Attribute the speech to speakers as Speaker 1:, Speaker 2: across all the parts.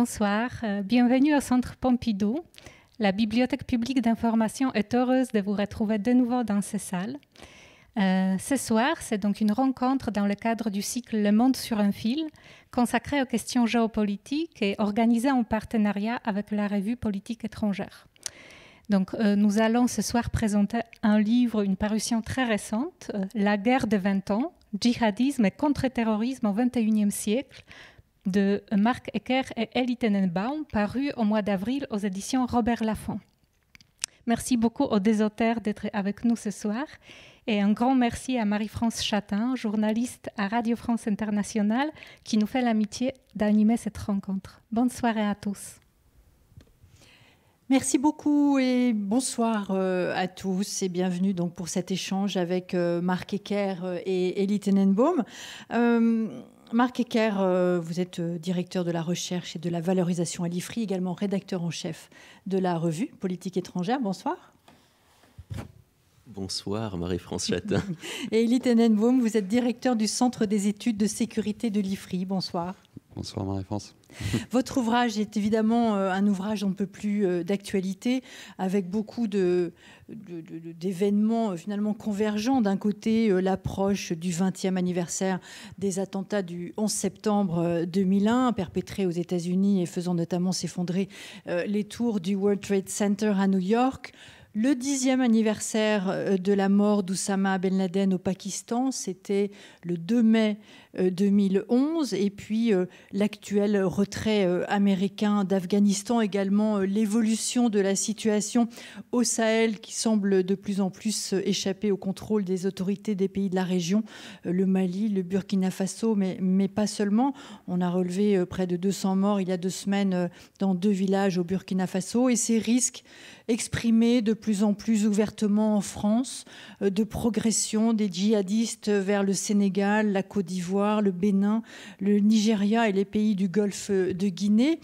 Speaker 1: Bonsoir, euh, bienvenue au Centre Pompidou. La Bibliothèque publique d'information est heureuse de vous retrouver de nouveau dans ces salles. Euh, ce soir, c'est donc une rencontre dans le cadre du cycle Le Monde sur un fil, consacré aux questions géopolitiques et organisée en partenariat avec la revue Politique étrangère. Donc, euh, nous allons ce soir présenter un livre, une parution très récente, La guerre de 20 ans, djihadisme et contre-terrorisme au XXIe siècle, de Marc Ecker et Ellie Tenenbaum, paru au mois d'avril aux éditions Robert Laffont. Merci beaucoup aux deux d'être avec nous ce soir et un grand merci à Marie-France Chatin, journaliste à Radio France Internationale, qui nous fait l'amitié d'animer cette rencontre. Bonne soirée à tous.
Speaker 2: Merci beaucoup et bonsoir euh, à tous et bienvenue donc pour cet échange avec euh, Marc Ecker euh, et Elie Tenenbaum. Marc Ecker, euh, vous êtes euh, directeur de la recherche et de la valorisation à l'IFRI, également rédacteur en chef de la revue Politique étrangère. Bonsoir.
Speaker 3: Bonsoir
Speaker 4: Marie-France Chatin.
Speaker 2: et Elie Tenenbaum, vous êtes directeur du Centre des études de sécurité de l'IFRI. Bonsoir.
Speaker 4: Bonsoir, Marie-France.
Speaker 2: Votre ouvrage est évidemment euh, un ouvrage un peu plus euh, d'actualité, avec beaucoup de, d'événements euh, finalement convergents. D'un côté, l'approche du 20e anniversaire des attentats du 11 septembre 2001, perpétrés aux États-Unis et faisant notamment s'effondrer les tours du World Trade Center à New York. Le dixième anniversaire de la mort d'Oussama Ben Laden au Pakistan, c'était le 2 mai 2011, euh, et puis euh, l'actuel retrait euh, américain d'Afghanistan, également l'évolution de la situation au Sahel qui semble de plus en plus échapper au contrôle des autorités des pays de la région, le Mali, le Burkina Faso, mais, mais pas seulement. On a relevé près de 200 morts il y a deux semaines dans deux villages au Burkina Faso, et ces risques exprimés de plus en plus ouvertement en France, de progression des djihadistes vers le Sénégal, la Côte d'Ivoire, le Bénin, le Nigeria et les pays du Golfe de Guinée.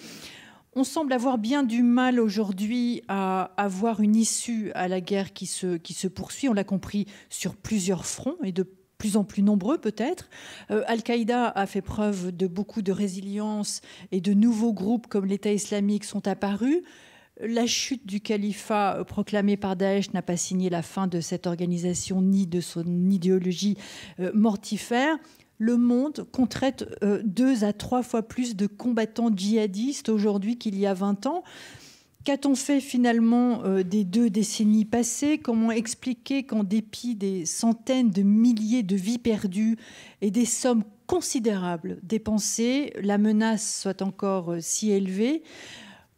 Speaker 2: On semble avoir bien du mal aujourd'hui à avoir une issue à la guerre qui se, poursuit. On l'a compris sur plusieurs fronts et de plus en plus nombreux peut-être. Euh, Al-Qaïda a fait preuve de beaucoup de résilience et de nouveaux groupes comme l'État islamique sont apparus. La chute du califat proclamé par Daesh n'a pas signé la fin de cette organisation ni de son idéologie euh, mortifère le monde contrait euh, deux à trois fois plus de combattants djihadistes aujourd'hui qu'il y a 20 ans. Qu'a-t-on fait finalement euh, des deux décennies passées Comment expliquer qu'en dépit des centaines de milliers de vies perdues et des sommes considérables dépensées, la menace soit encore euh, si élevée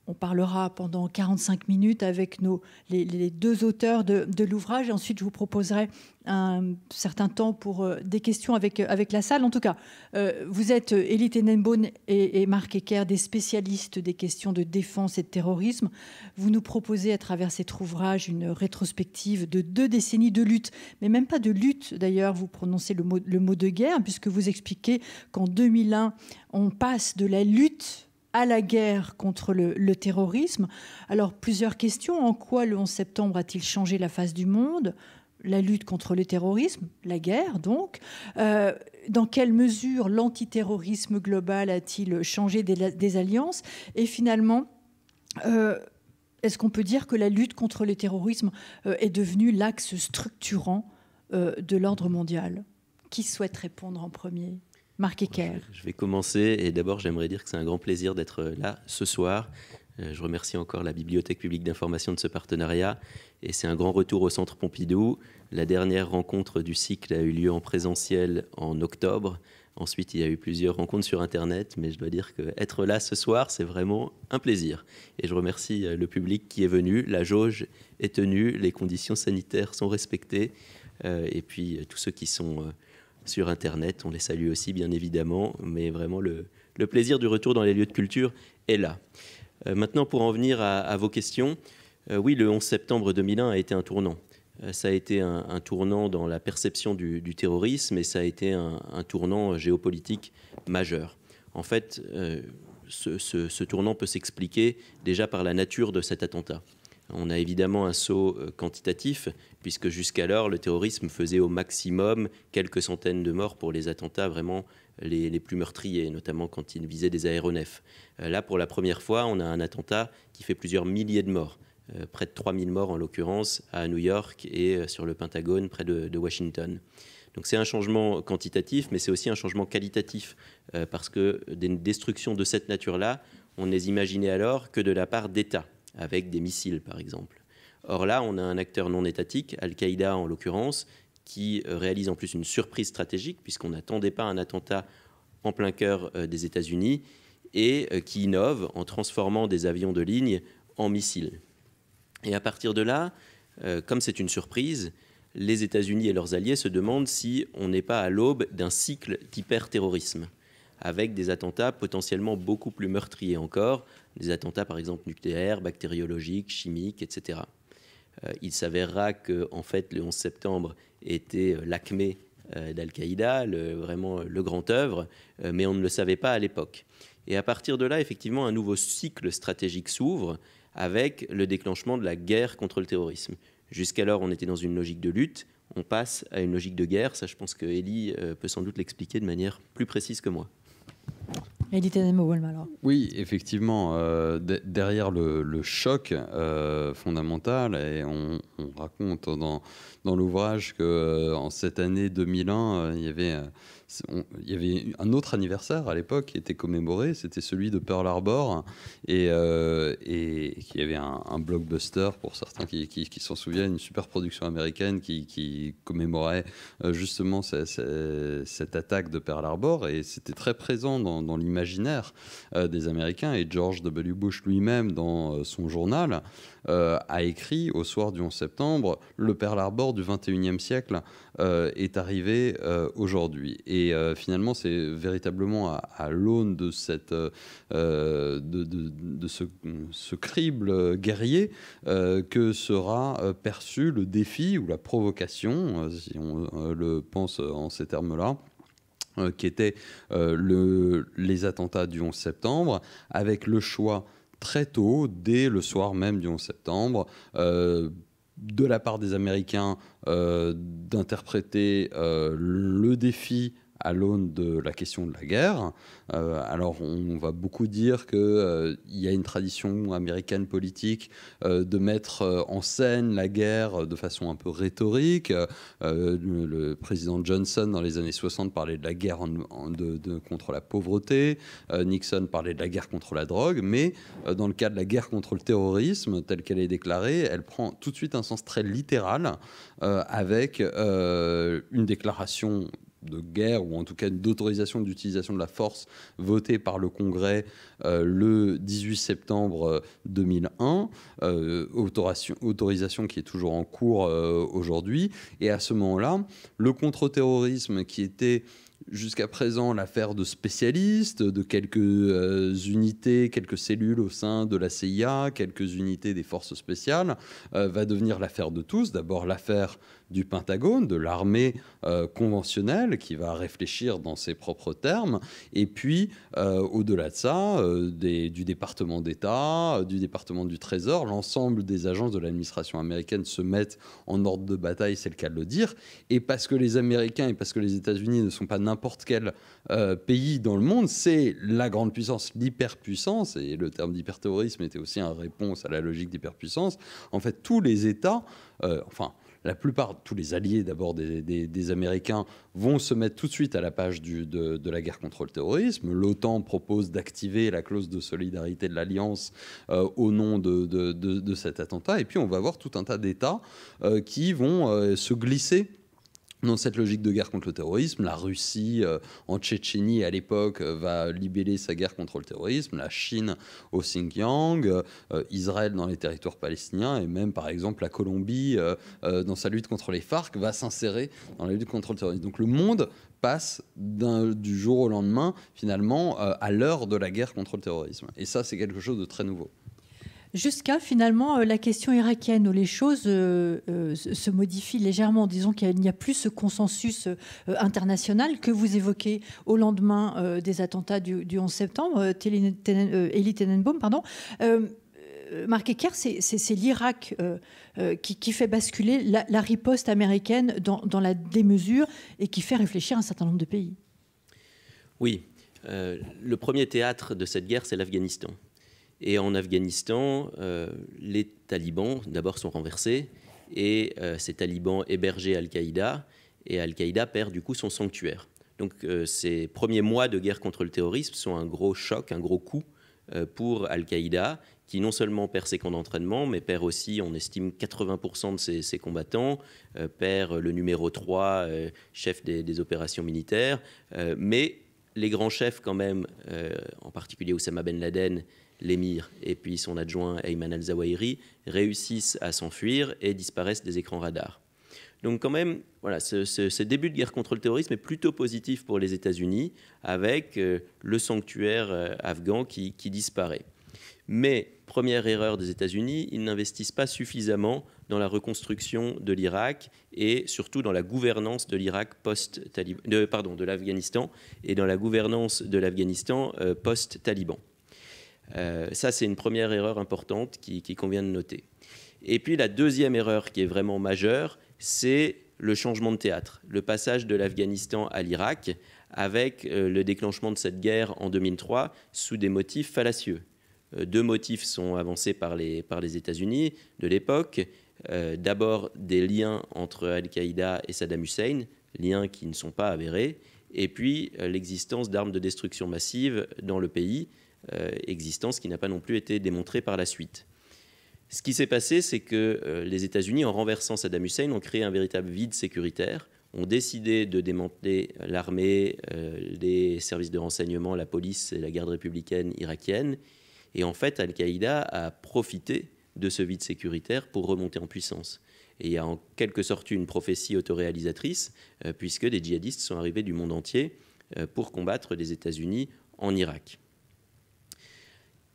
Speaker 2: on parlera pendant 45 minutes avec nos, les, deux auteurs de, l'ouvrage. ensuite, je vous proposerai un certain temps pour euh, des questions avec, euh, avec la salle. En tout cas, euh, vous êtes, Elie Tenenbaum et, Marc Ecker, des spécialistes des questions de défense et de terrorisme. Vous nous proposez à travers cet ouvrage une rétrospective de deux décennies de lutte, mais même pas de lutte d'ailleurs, vous prononcez le mot de guerre, puisque vous expliquez qu'en 2001, on passe de la lutte à la guerre contre le, terrorisme. Alors plusieurs questions. En quoi le 11 septembre a-t-il changé la face du monde La lutte contre le terrorisme, la guerre donc. Euh, dans quelle mesure l'antiterrorisme global a-t-il changé des, alliances Et finalement... Euh, est-ce qu'on peut dire que la lutte contre le terrorisme euh, est devenue l'axe structurant de l'ordre mondial Qui souhaite répondre en premier Marc
Speaker 3: Je vais commencer et d'abord j'aimerais dire que c'est un grand plaisir d'être euh, là ce soir. Euh, je remercie encore la Bibliothèque publique d'information de ce partenariat et c'est un grand retour au Centre Pompidou. La dernière rencontre du cycle a eu lieu en présentiel en octobre. Ensuite, il y a eu plusieurs rencontres sur Internet, mais je dois dire que être là ce soir, c'est vraiment un plaisir. Et je remercie euh, le public qui est venu. La jauge est tenue, les conditions sanitaires sont respectées, et puis tous ceux qui sont sur Internet. On les salue aussi, bien évidemment, mais vraiment le, plaisir du retour dans les lieux de culture est là. Euh, maintenant, pour en venir à, vos questions, euh, oui, le 11 septembre 2001 a été un tournant. Euh, ça a été un, tournant dans la perception du, terrorisme et ça a été un, tournant géopolitique majeur. En fait, ce tournant peut s'expliquer déjà par la nature de cet attentat. On a évidemment un saut euh, quantitatif, puisque jusqu'alors, le terrorisme faisait au maximum quelques centaines de morts pour les attentats vraiment les, plus meurtriers, notamment quand il visait des aéronefs. Euh, là, pour la première fois, on a un attentat qui fait plusieurs milliers de morts. Euh, près de 3000 morts en l'occurrence à New York et sur le Pentagone près de, Washington. Donc c'est un changement quantitatif, mais c'est aussi un changement qualitatif, parce que des destructions de cette nature-là, on les imaginait alors que de la part d'États avec des missiles, par exemple. Or là, on a un acteur non étatique, Al-Qaïda en l'occurrence, qui euh, réalise en plus une surprise stratégique, puisqu'on n'attendait pas un attentat en plein cœur euh, des États-Unis, et euh, qui innove en transformant des avions de ligne en missiles. Et à partir de là, comme c'est une surprise, les États-Unis et leurs alliés se demandent si on n'est pas à l'aube d'un cycle d'hyperterrorisme avec des attentats potentiellement beaucoup plus meurtriers encore, des attentats par exemple nucléaires, bactériologiques, chimiques, etc. Euh, il s'avérera que en fait le 11 septembre était euh, l'acmé euh, d'Al-Qaïda, vraiment le grand œuvre, mais on ne le savait pas à l'époque. Et à partir de là, effectivement, un nouveau cycle stratégique s'ouvre avec le déclenchement de la guerre contre le terrorisme. Jusqu'alors, on était dans une logique de lutte, on passe à une logique de guerre. Ça, je pense que Ellie peut sans doute l'expliquer de manière plus précise que moi.
Speaker 4: Oui, effectivement, euh, derrière le, choc euh, fondamental, et on, raconte dans, dans l'ouvrage que euh, cette année 2001, il y avait il y avait un autre anniversaire à l'époque qui était commémoré, c'était celui de Pearl Harbor, et, euh, et, y avait un, blockbuster pour certains qui, s'en souviennent, une super production américaine qui, commémorait justement cette, attaque de Pearl Harbor, et c'était très présent dans, dans euh, des Américains. Et George W. Bush lui-même, dans euh, son journal, euh, a écrit au soir du 11 septembre, le Pearl Harbor du 21e siècle est arrivé aujourd'hui. Et finalement, c'est véritablement à, l'aune de, ce, crible guerrier que sera perçu le défi ou la provocation, si on le pense en ces termes-là, euh, qui étaient euh, les attentats du 11 septembre, avec le choix très tôt, dès le soir même du 11 septembre, euh, de la part des Américains d'interpréter le défi à l'aune de la question de la guerre. Euh, alors on va beaucoup dire qu'il euh, il y a une tradition américaine politique euh, de mettre en scène la guerre de façon un peu rhétorique. Le, président Johnson dans les années 60 parlait de la guerre de, contre la pauvreté, Nixon parlait de la guerre contre la drogue, mais dans le cas de la guerre contre le terrorisme, telle qu'elle est déclarée, elle prend tout de suite un sens très littéral avec une déclaration de guerre, ou en tout cas d'autorisation d'utilisation de la force votée par le Congrès euh, le 18 septembre 2001, euh, euh, autorisation, autorisation, qui est toujours en cours aujourd'hui. Et à ce moment-là, le contre-terrorisme qui était jusqu'à présent l'affaire de spécialistes, de quelques unités, quelques cellules au sein de la CIA, quelques unités des forces spéciales, va devenir l'affaire de tous. D'abord l'affaire du Pentagone, de l'armée euh, conventionnelle qui va réfléchir dans ses propres termes, et puis euh, au-delà de ça, euh, du département d'État, du département du Trésor, l'ensemble des agences de l'administration américaine se mettent en ordre de bataille, c'est le cas de le dire, et parce que les Américains et parce que les États-Unis ne sont pas n'importe quel pays dans le monde, c'est la grande puissance, l'hyperpuissance, et le terme d'hyperterrorisme était aussi une réponse à la logique d'hyperpuissance, en fait tous les États, enfin, la plupart, tous les alliés d'abord des, Américains vont se mettre tout de suite à la page de, la guerre contre le terrorisme. L'OTAN propose d'activer la clause de solidarité de l'Alliance euh, au nom de, cet attentat. Et puis on va voir tout un tas d'États euh, qui vont euh, se glisser dans cette logique de guerre contre le terrorisme, la Russie euh, en Tchétchénie à l'époque euh, va libeller sa guerre contre le terrorisme, la Chine au Xinjiang, euh, Israël dans les territoires palestiniens et même par exemple la Colombie dans sa lutte contre les FARC va s'insérer dans la lutte contre le terrorisme. Donc le monde passe du jour au lendemain finalement à l'heure de la guerre contre le terrorisme. Et ça c'est quelque chose de très nouveau
Speaker 2: jusqu'à finalement euh, la question irakienne où les choses euh, euh, se modifient légèrement. Disons qu'il n'y a plus ce consensus international que vous évoquez au lendemain des attentats du, 11 septembre, Elie Tenenbaum, pardon. Marc Ecker, c'est l'Irak qui, fait basculer la, riposte américaine dans, la démesure et qui fait réfléchir un certain nombre de pays.
Speaker 3: Oui. le premier théâtre de cette guerre, c'est l'Afghanistan. Et en Afghanistan, euh, les talibans, d'abord, sont renversés, et euh, ces talibans hébergent Al-Qaïda, et Al-Qaïda perd du coup son sanctuaire. Donc euh, ces premiers mois de guerre contre le terrorisme sont un gros choc, un gros coup pour Al-Qaïda, qui non seulement perd ses camps d'entraînement, mais perd aussi, on estime, 80% de ses, combattants, perd le numéro 3, chef des, opérations militaires, mais les grands chefs quand même, en particulier Oussama Ben Laden l'émir et puis son adjoint Ayman al-Zawahiri réussissent à s'enfuir et disparaissent des écrans radars. Donc quand même, voilà, ce, début de guerre contre le terrorisme est plutôt positif pour les États-Unis, avec euh, le sanctuaire euh, afghan qui, disparaît. Mais première erreur des États-Unis, ils n'investissent pas suffisamment dans la reconstruction de l'Irak et surtout dans la gouvernance de l'Irak post-Taliban, pardon, de l'Afghanistan et dans la gouvernance de l'Afghanistan euh, post-Taliban. Euh, ça, c'est une première erreur importante qui, convient de noter. Et puis la deuxième erreur qui est vraiment majeure, c'est le changement de théâtre, le passage de l'Afghanistan à l'Irak avec euh, le déclenchement de cette guerre en 2003 sous des motifs fallacieux. Euh, deux motifs sont avancés par les, par les États-Unis de l'époque. D'abord des liens entre Al-Qaïda et Saddam Hussein, liens qui ne sont pas avérés, et puis l'existence d'armes de destruction massive dans le pays, euh, existence qui n'a pas non plus été démontrée par la suite. Ce qui s'est passé, c'est que euh, les États-Unis, en renversant Saddam Hussein, ont créé un véritable vide sécuritaire, ont décidé de démanteler l'armée, euh, les services de renseignement, la police et la garde républicaine irakienne. Et en fait, Al-Qaïda a profité de ce vide sécuritaire pour remonter en puissance. Et il y a en quelque sorte une prophétie autoréalisatrice, puisque des djihadistes sont arrivés du monde entier pour combattre les États-Unis en Irak.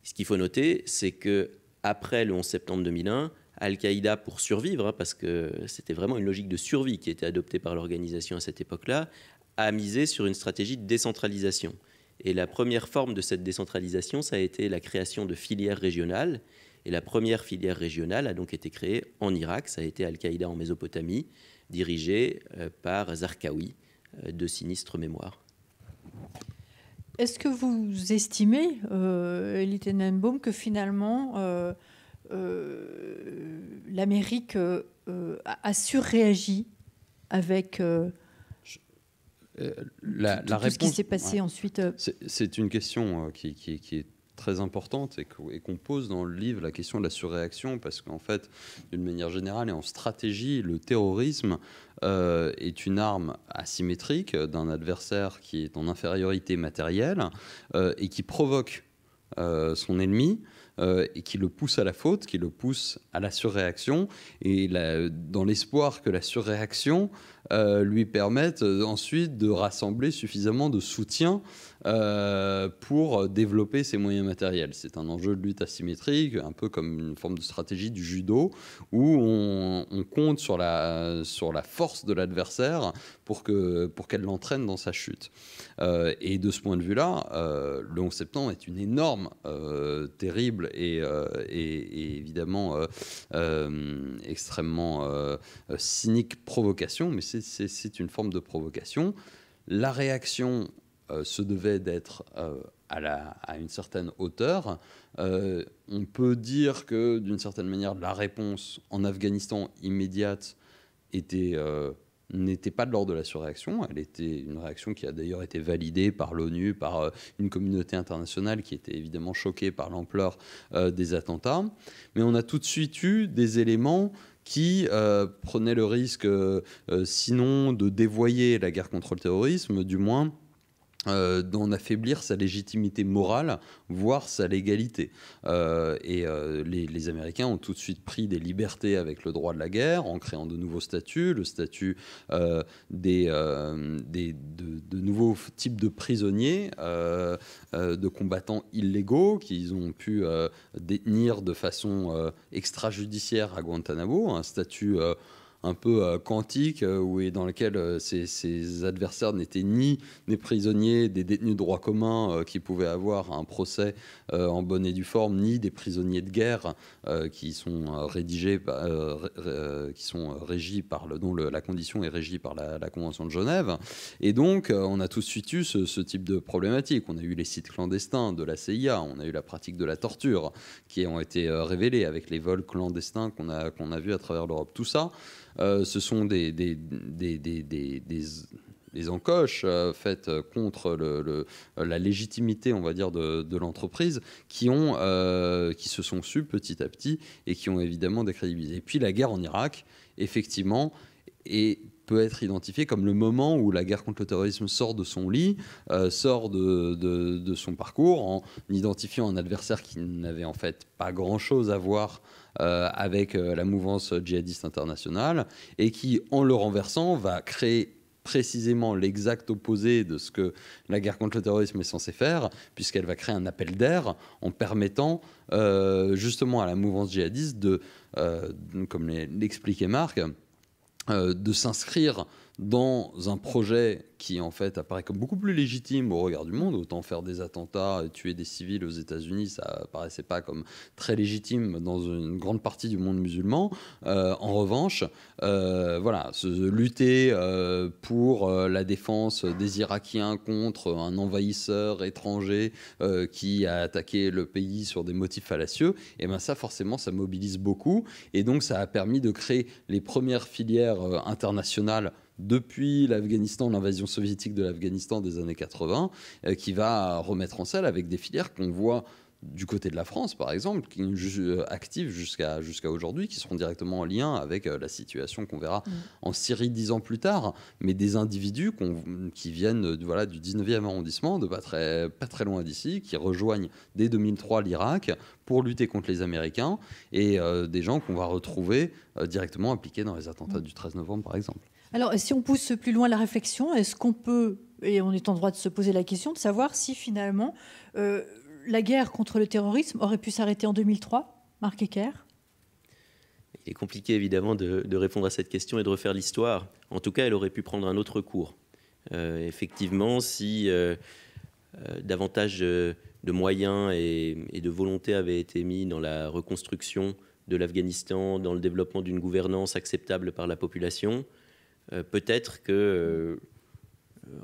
Speaker 3: Ce qu'il faut noter, c'est que après le 11 septembre 2001, Al-Qaïda, pour survivre, hein, parce que c'était vraiment une logique de survie qui était adoptée par l'organisation à cette époque-là, a misé sur une stratégie de décentralisation. Et la première forme de cette décentralisation, ça a été la création de filières régionales. Et la première filière régionale a donc été créée en Irak, ça a été Al-Qaïda en Mésopotamie, dirigée euh, par Zarqawi, euh, de sinistre mémoire.
Speaker 2: Est-ce que vous estimez, euh, que finalement euh, euh, l'Amérique euh, a surréagi avec
Speaker 4: la, tout, ce qui s'est passé ensuite C'est une question qui est très importante et qu'on pose dans le livre la question de la surréaction, parce qu'en fait, d'une manière générale et en stratégie, le terrorisme euh, est une arme asymétrique d'un adversaire qui est en infériorité matérielle euh, et qui provoque euh, son ennemi et qui le pousse à la faute, qui le pousse à la surréaction, et dans l'espoir que la surréaction lui permette ensuite de rassembler suffisamment de soutien euh, pour développer ses moyens matériels. C'est un enjeu de lutte asymétrique, un peu comme une forme de stratégie du judo, où on, compte sur la, sur la force de l'adversaire pour qu'elle pour qu'elle l'entraîne dans sa chute. Euh, et de ce point de vue-là, euh, le 11 septembre est une énorme, terrible et, et, et évidemment extrêmement cynique provocation, mais c'est une forme de provocation. La réaction se euh, devait d'être euh, à, une certaine hauteur. Euh, on peut dire que, d'une certaine manière, la réponse en Afghanistan immédiate n'était pas de l'ordre de la surréaction. Elle était une réaction qui a d'ailleurs été validée par l'ONU, par une communauté internationale qui était évidemment choquée par l'ampleur des attentats. Mais on a tout de suite eu des éléments qui prenaient le risque, sinon de dévoyer la guerre contre le terrorisme, du moins euh, d'en affaiblir sa légitimité morale, voire sa légalité. Euh, et euh, les, Américains ont tout de suite pris des libertés avec le droit de la guerre en créant de nouveaux statuts, le statut des, de, de, nouveaux types de prisonniers, de combattants illégaux qu'ils ont pu détenir de façon extrajudiciaire à Guantanamo, un statut un peu euh, quantique, euh, où et dans lequel ses, euh, adversaires n'étaient ni des prisonniers, des détenus de droit commun qui pouvaient avoir un procès en bonne et due forme, ni des prisonniers de guerre qui sont rédigés, qui sont régis par le, dont la condition est régie par la, Convention de Genève. Et donc, on a tout de suite eu ce, type de problématique. On a eu les sites clandestins de la CIA, on a eu la pratique de la torture qui ont été révélés avec les vols clandestins qu'on a, qu'on a vus à travers l'Europe. Tout ça, euh, ce sont des, encoches faites contre la légitimité, on va dire, de, l'entreprise euh, qui, se sont su petit à petit et qui ont évidemment décrédibilisé. Et puis la guerre en Irak, effectivement, peut être identifié comme le moment où la guerre contre le terrorisme sort de son lit, euh, sort de, son parcours, en identifiant un adversaire qui n'avait en fait pas grand-chose à voir euh, avec euh, la mouvance djihadiste internationale, et qui, en le renversant, va créer précisément l'exact opposé de ce que la guerre contre le terrorisme est censée faire, puisqu'elle va créer un appel d'air en permettant euh, justement à la mouvance djihadiste de, comme l'expliquait Marc, de s'inscrire dans un projet qui en fait apparaît comme beaucoup plus légitime au regard du monde, autant faire des attentats tuer des civils aux États-Unis, ça paraissait pas comme très légitime dans une grande partie du monde musulman. Euh, en revanche, euh, voilà, se, lutter euh, pour la défense des Irakiens contre un envahisseur étranger qui a attaqué le pays sur des motifs fallacieux, et eh ben ça forcément ça mobilise beaucoup, et donc ça a permis de créer les premières filières internationales depuis l'Afghanistan, l'invasion soviétique de l'Afghanistan des années 80, euh, qui va remettre en selle avec des filières qu'on voit du côté de la France, par exemple, qui euh, active jusqu'à jusqu'à aujourd'hui, qui seront directement en lien avec euh, la situation qu'on verra mm. en Syrie dix ans plus tard, mais des individus qui viennent voilà, du 19e arrondissement, de pas très, pas très loin d'ici, qui rejoignent dès 2003 l'Irak pour lutter contre les Américains, et des gens qu'on va retrouver directement impliqués dans les attentats mm. du 13 novembre, par exemple.
Speaker 2: Alors, si on pousse plus loin la réflexion, est-ce qu'on peut, et on est en droit de se poser la question, de savoir si finalement euh, la guerre contre le terrorisme aurait pu s'arrêter en 2003, Marc Ecker
Speaker 3: Il est compliqué évidemment de, répondre à cette question et de refaire l'histoire. En tout cas, elle aurait pu prendre un autre cours. Euh, effectivement, si euh, davantage de moyens et, et, de volonté avaient été mis dans la reconstruction de l'Afghanistan, dans le développement d'une gouvernance acceptable par la population, euh, peut-être que euh,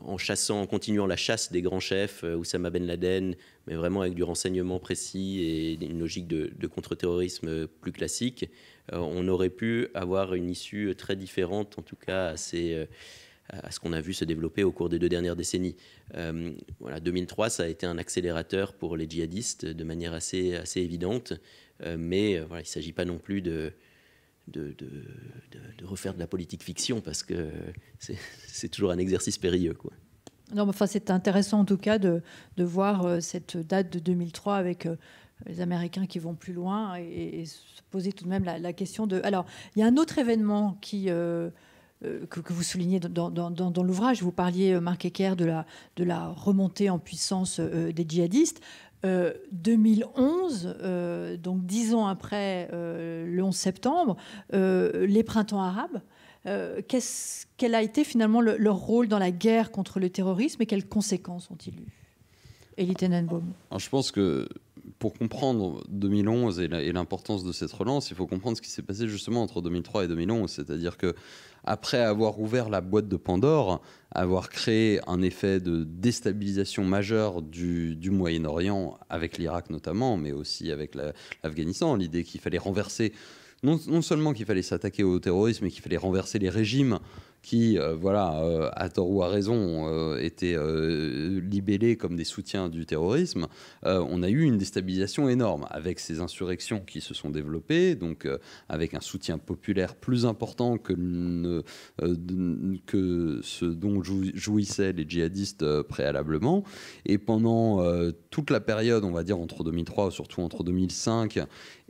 Speaker 3: en chassant, en continuant la chasse des grands chefs, euh, Oussama Ben Laden, mais vraiment avec du renseignement précis et une logique de, contre-terrorisme plus classique, on aurait pu avoir une issue très différente, en tout cas à ce qu'on a vu se développer au cours des deux dernières décennies. voilà, 2003, ça a été un accélérateur pour les djihadistes de manière assez, assez évidente, mais voilà, il ne s'agit pas non plus de de, refaire de la politique fiction parce que c'est toujours un exercice périlleux. Quoi.
Speaker 2: Non, enfin, c'est intéressant en tout cas de, voir euh, cette date de 2003 avec euh, les Américains qui vont plus loin et, se poser tout de même la, question de. Alors, il y a un autre événement qui. Euh, que, vous soulignez dans, l'ouvrage, vous parliez, Marc Ecker, de la, de la remontée en puissance des djihadistes. 2011, euh, euh, donc dix ans après euh, le 11 septembre, les printemps arabes. quel a été finalement leur rôle dans la guerre contre le terrorisme et quelles conséquences ont-ils eu Elie Je
Speaker 4: pense que pour comprendre 2011 et l'importance de cette relance, il faut comprendre ce qui s'est passé justement entre 2003 et 2011. C'est-à-dire que après avoir ouvert la boîte de Pandore, avoir créé un effet de déstabilisation majeure du, Moyen-Orient, avec l'Irak notamment, mais aussi avec l'Afghanistan, l'idée qu'il fallait renverser, non seulement qu'il fallait s'attaquer au terrorisme, mais qu'il fallait renverser les régimes qui, euh, voilà, euh, à tort ou à raison, euh, étaient libellés comme des soutiens du terrorisme, on a eu une déstabilisation énorme avec ces insurrections qui se sont développées, donc avec un soutien populaire plus important que, que ce dont jouissaient les djihadistes préalablement. Et pendant toute la période, on va dire entre 2003, surtout entre 2005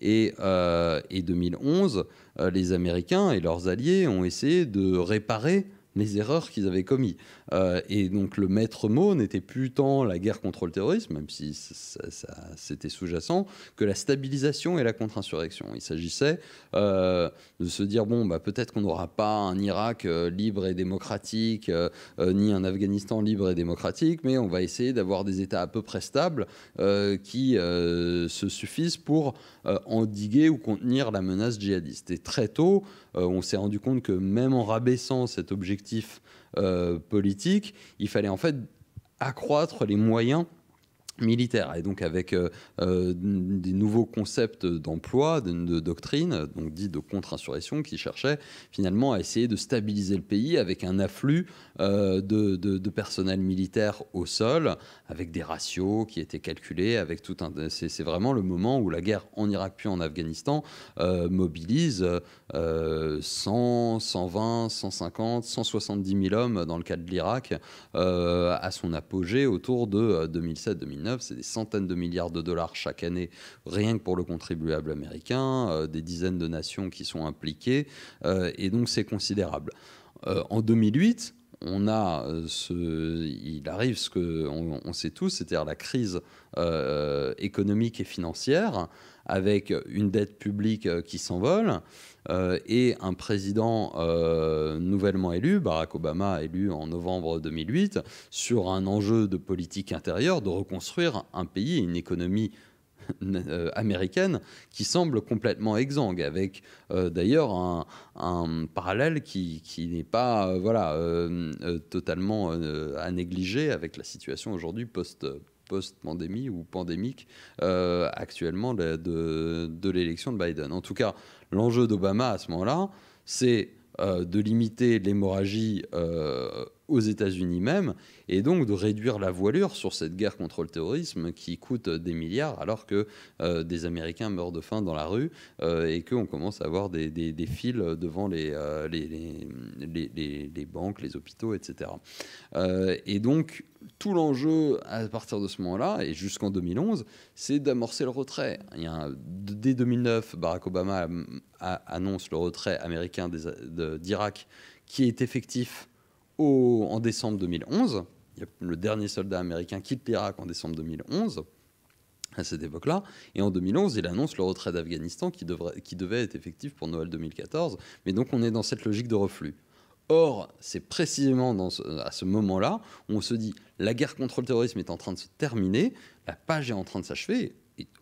Speaker 4: et, euh, et 2011, euh, les Américains et leurs alliés ont essayé de réparer les erreurs qu'ils avaient commises. Euh, et donc le maître mot n'était plus tant la guerre contre le terrorisme, même si ça, c'était sous-jacent, que la stabilisation et la contre-insurrection. Il s'agissait euh, de se dire, bon, bah, peut-être qu'on n'aura pas un Irak euh, libre et démocratique, ni un Afghanistan libre et démocratique, mais on va essayer d'avoir des États à peu près stables qui se suffisent pour endiguer ou contenir la menace djihadiste. Et très tôt, euh, on s'est rendu compte que même en rabaissant cet objectif euh, politique, il fallait en fait accroître les moyens militaire et donc avec euh, euh, des nouveaux concepts d'emploi, de, doctrine, donc dit de contre-insurrection, qui cherchait finalement à essayer de stabiliser le pays avec un afflux euh, de, personnel militaire au sol, avec des ratios qui étaient calculés, avec tout C'est vraiment le moment où la guerre en Irak puis en Afghanistan mobilise 100, 120, 150, 170 000 hommes dans le cadre de l'Irak à son apogée autour de 2007-2009 c'est des centaines de milliards de dollars chaque année, rien que pour le contribuable américain, euh, des dizaines de nations qui sont impliquées, euh, et donc c'est considérable. Euh, en 2008, on il arrive ce que sait tous, c'est-à-dire la crise économique et financière avec une dette publique euh, qui s'envole euh, et un président euh, nouvellement élu, Barack Obama élu en novembre 2008, sur un enjeu de politique intérieure de reconstruire un pays une économie américaine qui semble complètement exsangue, avec d'ailleurs un, parallèle qui, n'est pas voilà, totalement à négliger avec la situation aujourd'hui post post-pandémie ou pandémique euh, actuellement de, l'élection de Biden. En tout cas, l'enjeu d'Obama à ce moment-là, c'est euh, de limiter l'hémorragie euh, aux États-Unis même, et donc de réduire la voilure sur cette guerre contre le terrorisme qui coûte des milliards alors que euh, des Américains meurent de faim dans la rue euh, et qu'on commence à avoir des, des, fils devant euh, les, les, les, banques, les hôpitaux, etc. et donc tout l'enjeu à partir de ce moment-là et jusqu'en 2011, c'est d'amorcer le retrait. Il y a dès 2009, Barack Obama mm, annonce le retrait américain d'Irak qui est effectif en décembre 2011. Le dernier soldat américain quitte l'Irak en décembre 2011 à cette époque-là. Et en 2011, il annonce le retrait d'Afghanistan qui, devait être effectif pour Noël 2014. Mais donc on est dans cette logique de reflux. Or, c'est précisément à ce moment-là où on se dit la guerre contre le terrorisme est en train de se terminer, la page est en train de s'achever,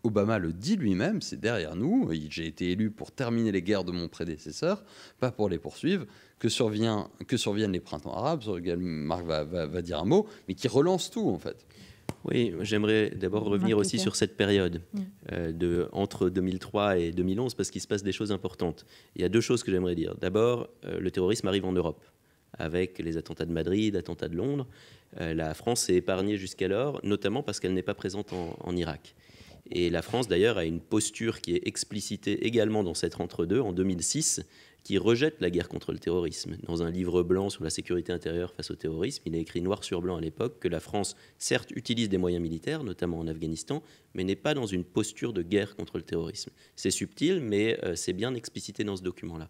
Speaker 4: Obama le dit lui-même, c'est derrière nous, j'ai été élu pour terminer les guerres de mon prédécesseur, pas pour les poursuivre, que, surviennent les printemps arabes, sur Marc va, dire un mot, mais qui relance tout en fait. Oui, j'aimerais d'abord
Speaker 3: revenir aussi sur cette période mm. euh, de, entre 2003 et 2011, parce qu'il se passe des choses importantes. Il y a deux choses que j'aimerais dire. D'abord, euh, le terrorisme arrive en Europe, avec les attentats de Madrid, attentats de Londres. Euh, la France s'est épargnée jusqu'alors, notamment parce qu'elle n'est pas présente en Irak. Et la France, d'ailleurs, a une posture qui est explicitée également dans cet entre-deux en 2006, qui rejette la guerre contre le terrorisme. Dans un livre blanc sur la sécurité intérieure face au terrorisme, il a écrit noir sur blanc à l'époque que la France, certes, utilise des moyens militaires, notamment en Afghanistan, mais n'est pas dans une posture de guerre contre le terrorisme. C'est subtil, mais euh, c'est bien explicité dans ce document-là.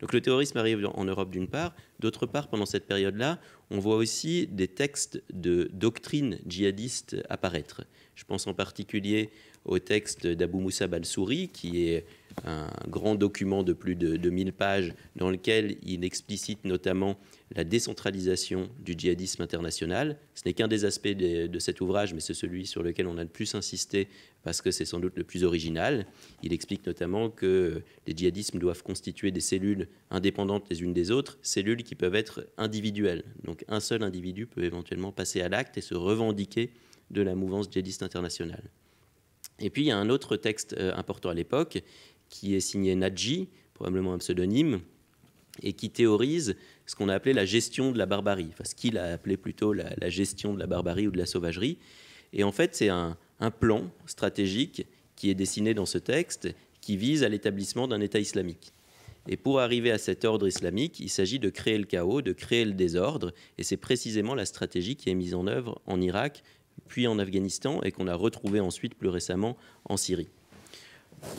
Speaker 3: Donc le terrorisme arrive en Europe d'une part, d'autre part, pendant cette période-là, on voit aussi des textes de doctrine djihadiste apparaître. Je pense en particulier au texte d'Abou Moussa Balsouri, qui est un grand document de plus de, 2000 pages, dans lequel il explicite notamment la décentralisation du djihadisme international. Ce n'est qu'un des aspects de, de, cet ouvrage, mais c'est celui sur lequel on a le plus insisté parce que c'est sans doute le plus original. Il explique notamment que les djihadismes doivent constituer des cellules indépendantes les unes des autres, cellules qui peuvent être individuelles. Donc un seul individu peut éventuellement passer à l'acte et se revendiquer de la mouvance djihadiste internationale. Et puis il y a un autre texte euh, important à l'époque qui est signé Nadji, probablement un pseudonyme, et qui théorise ce qu'on a appelé la gestion de la barbarie, enfin ce qu'il a appelé plutôt la, gestion de la barbarie ou de la sauvagerie. Et en fait, c'est un, un plan stratégique qui est dessiné dans ce texte qui vise à l'établissement d'un État islamique. Et pour arriver à cet ordre islamique, il s'agit de créer le chaos, de créer le désordre, et c'est précisément la stratégie qui est mise en œuvre en Irak, puis en Afghanistan, et qu'on a retrouvée ensuite plus récemment en Syrie.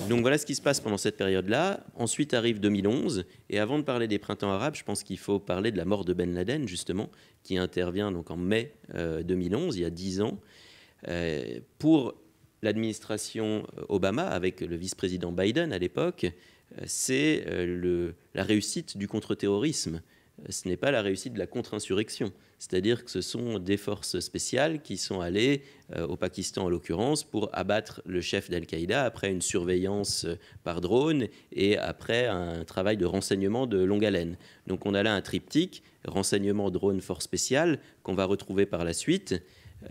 Speaker 3: Donc voilà ce qui se passe pendant cette période-là. Ensuite arrive 2011, et avant de parler des printemps arabes, je pense qu'il faut parler de la mort de Ben Laden, justement, qui intervient donc en mai 2011, euh, il y a dix ans, euh, pour l'administration euh, Obama, avec le vice-président Biden à l'époque, euh, c'est la réussite du contre-terrorisme. Ce n'est pas la réussite de la contre-insurrection. C'est-à-dire que ce sont des forces spéciales qui sont allées au Pakistan, en l'occurrence, pour abattre le chef d'Al-Qaïda après une surveillance par drone et après un travail de renseignement de longue haleine. Donc on a là un triptyque, renseignement, drone, force spéciale, qu'on va retrouver par la suite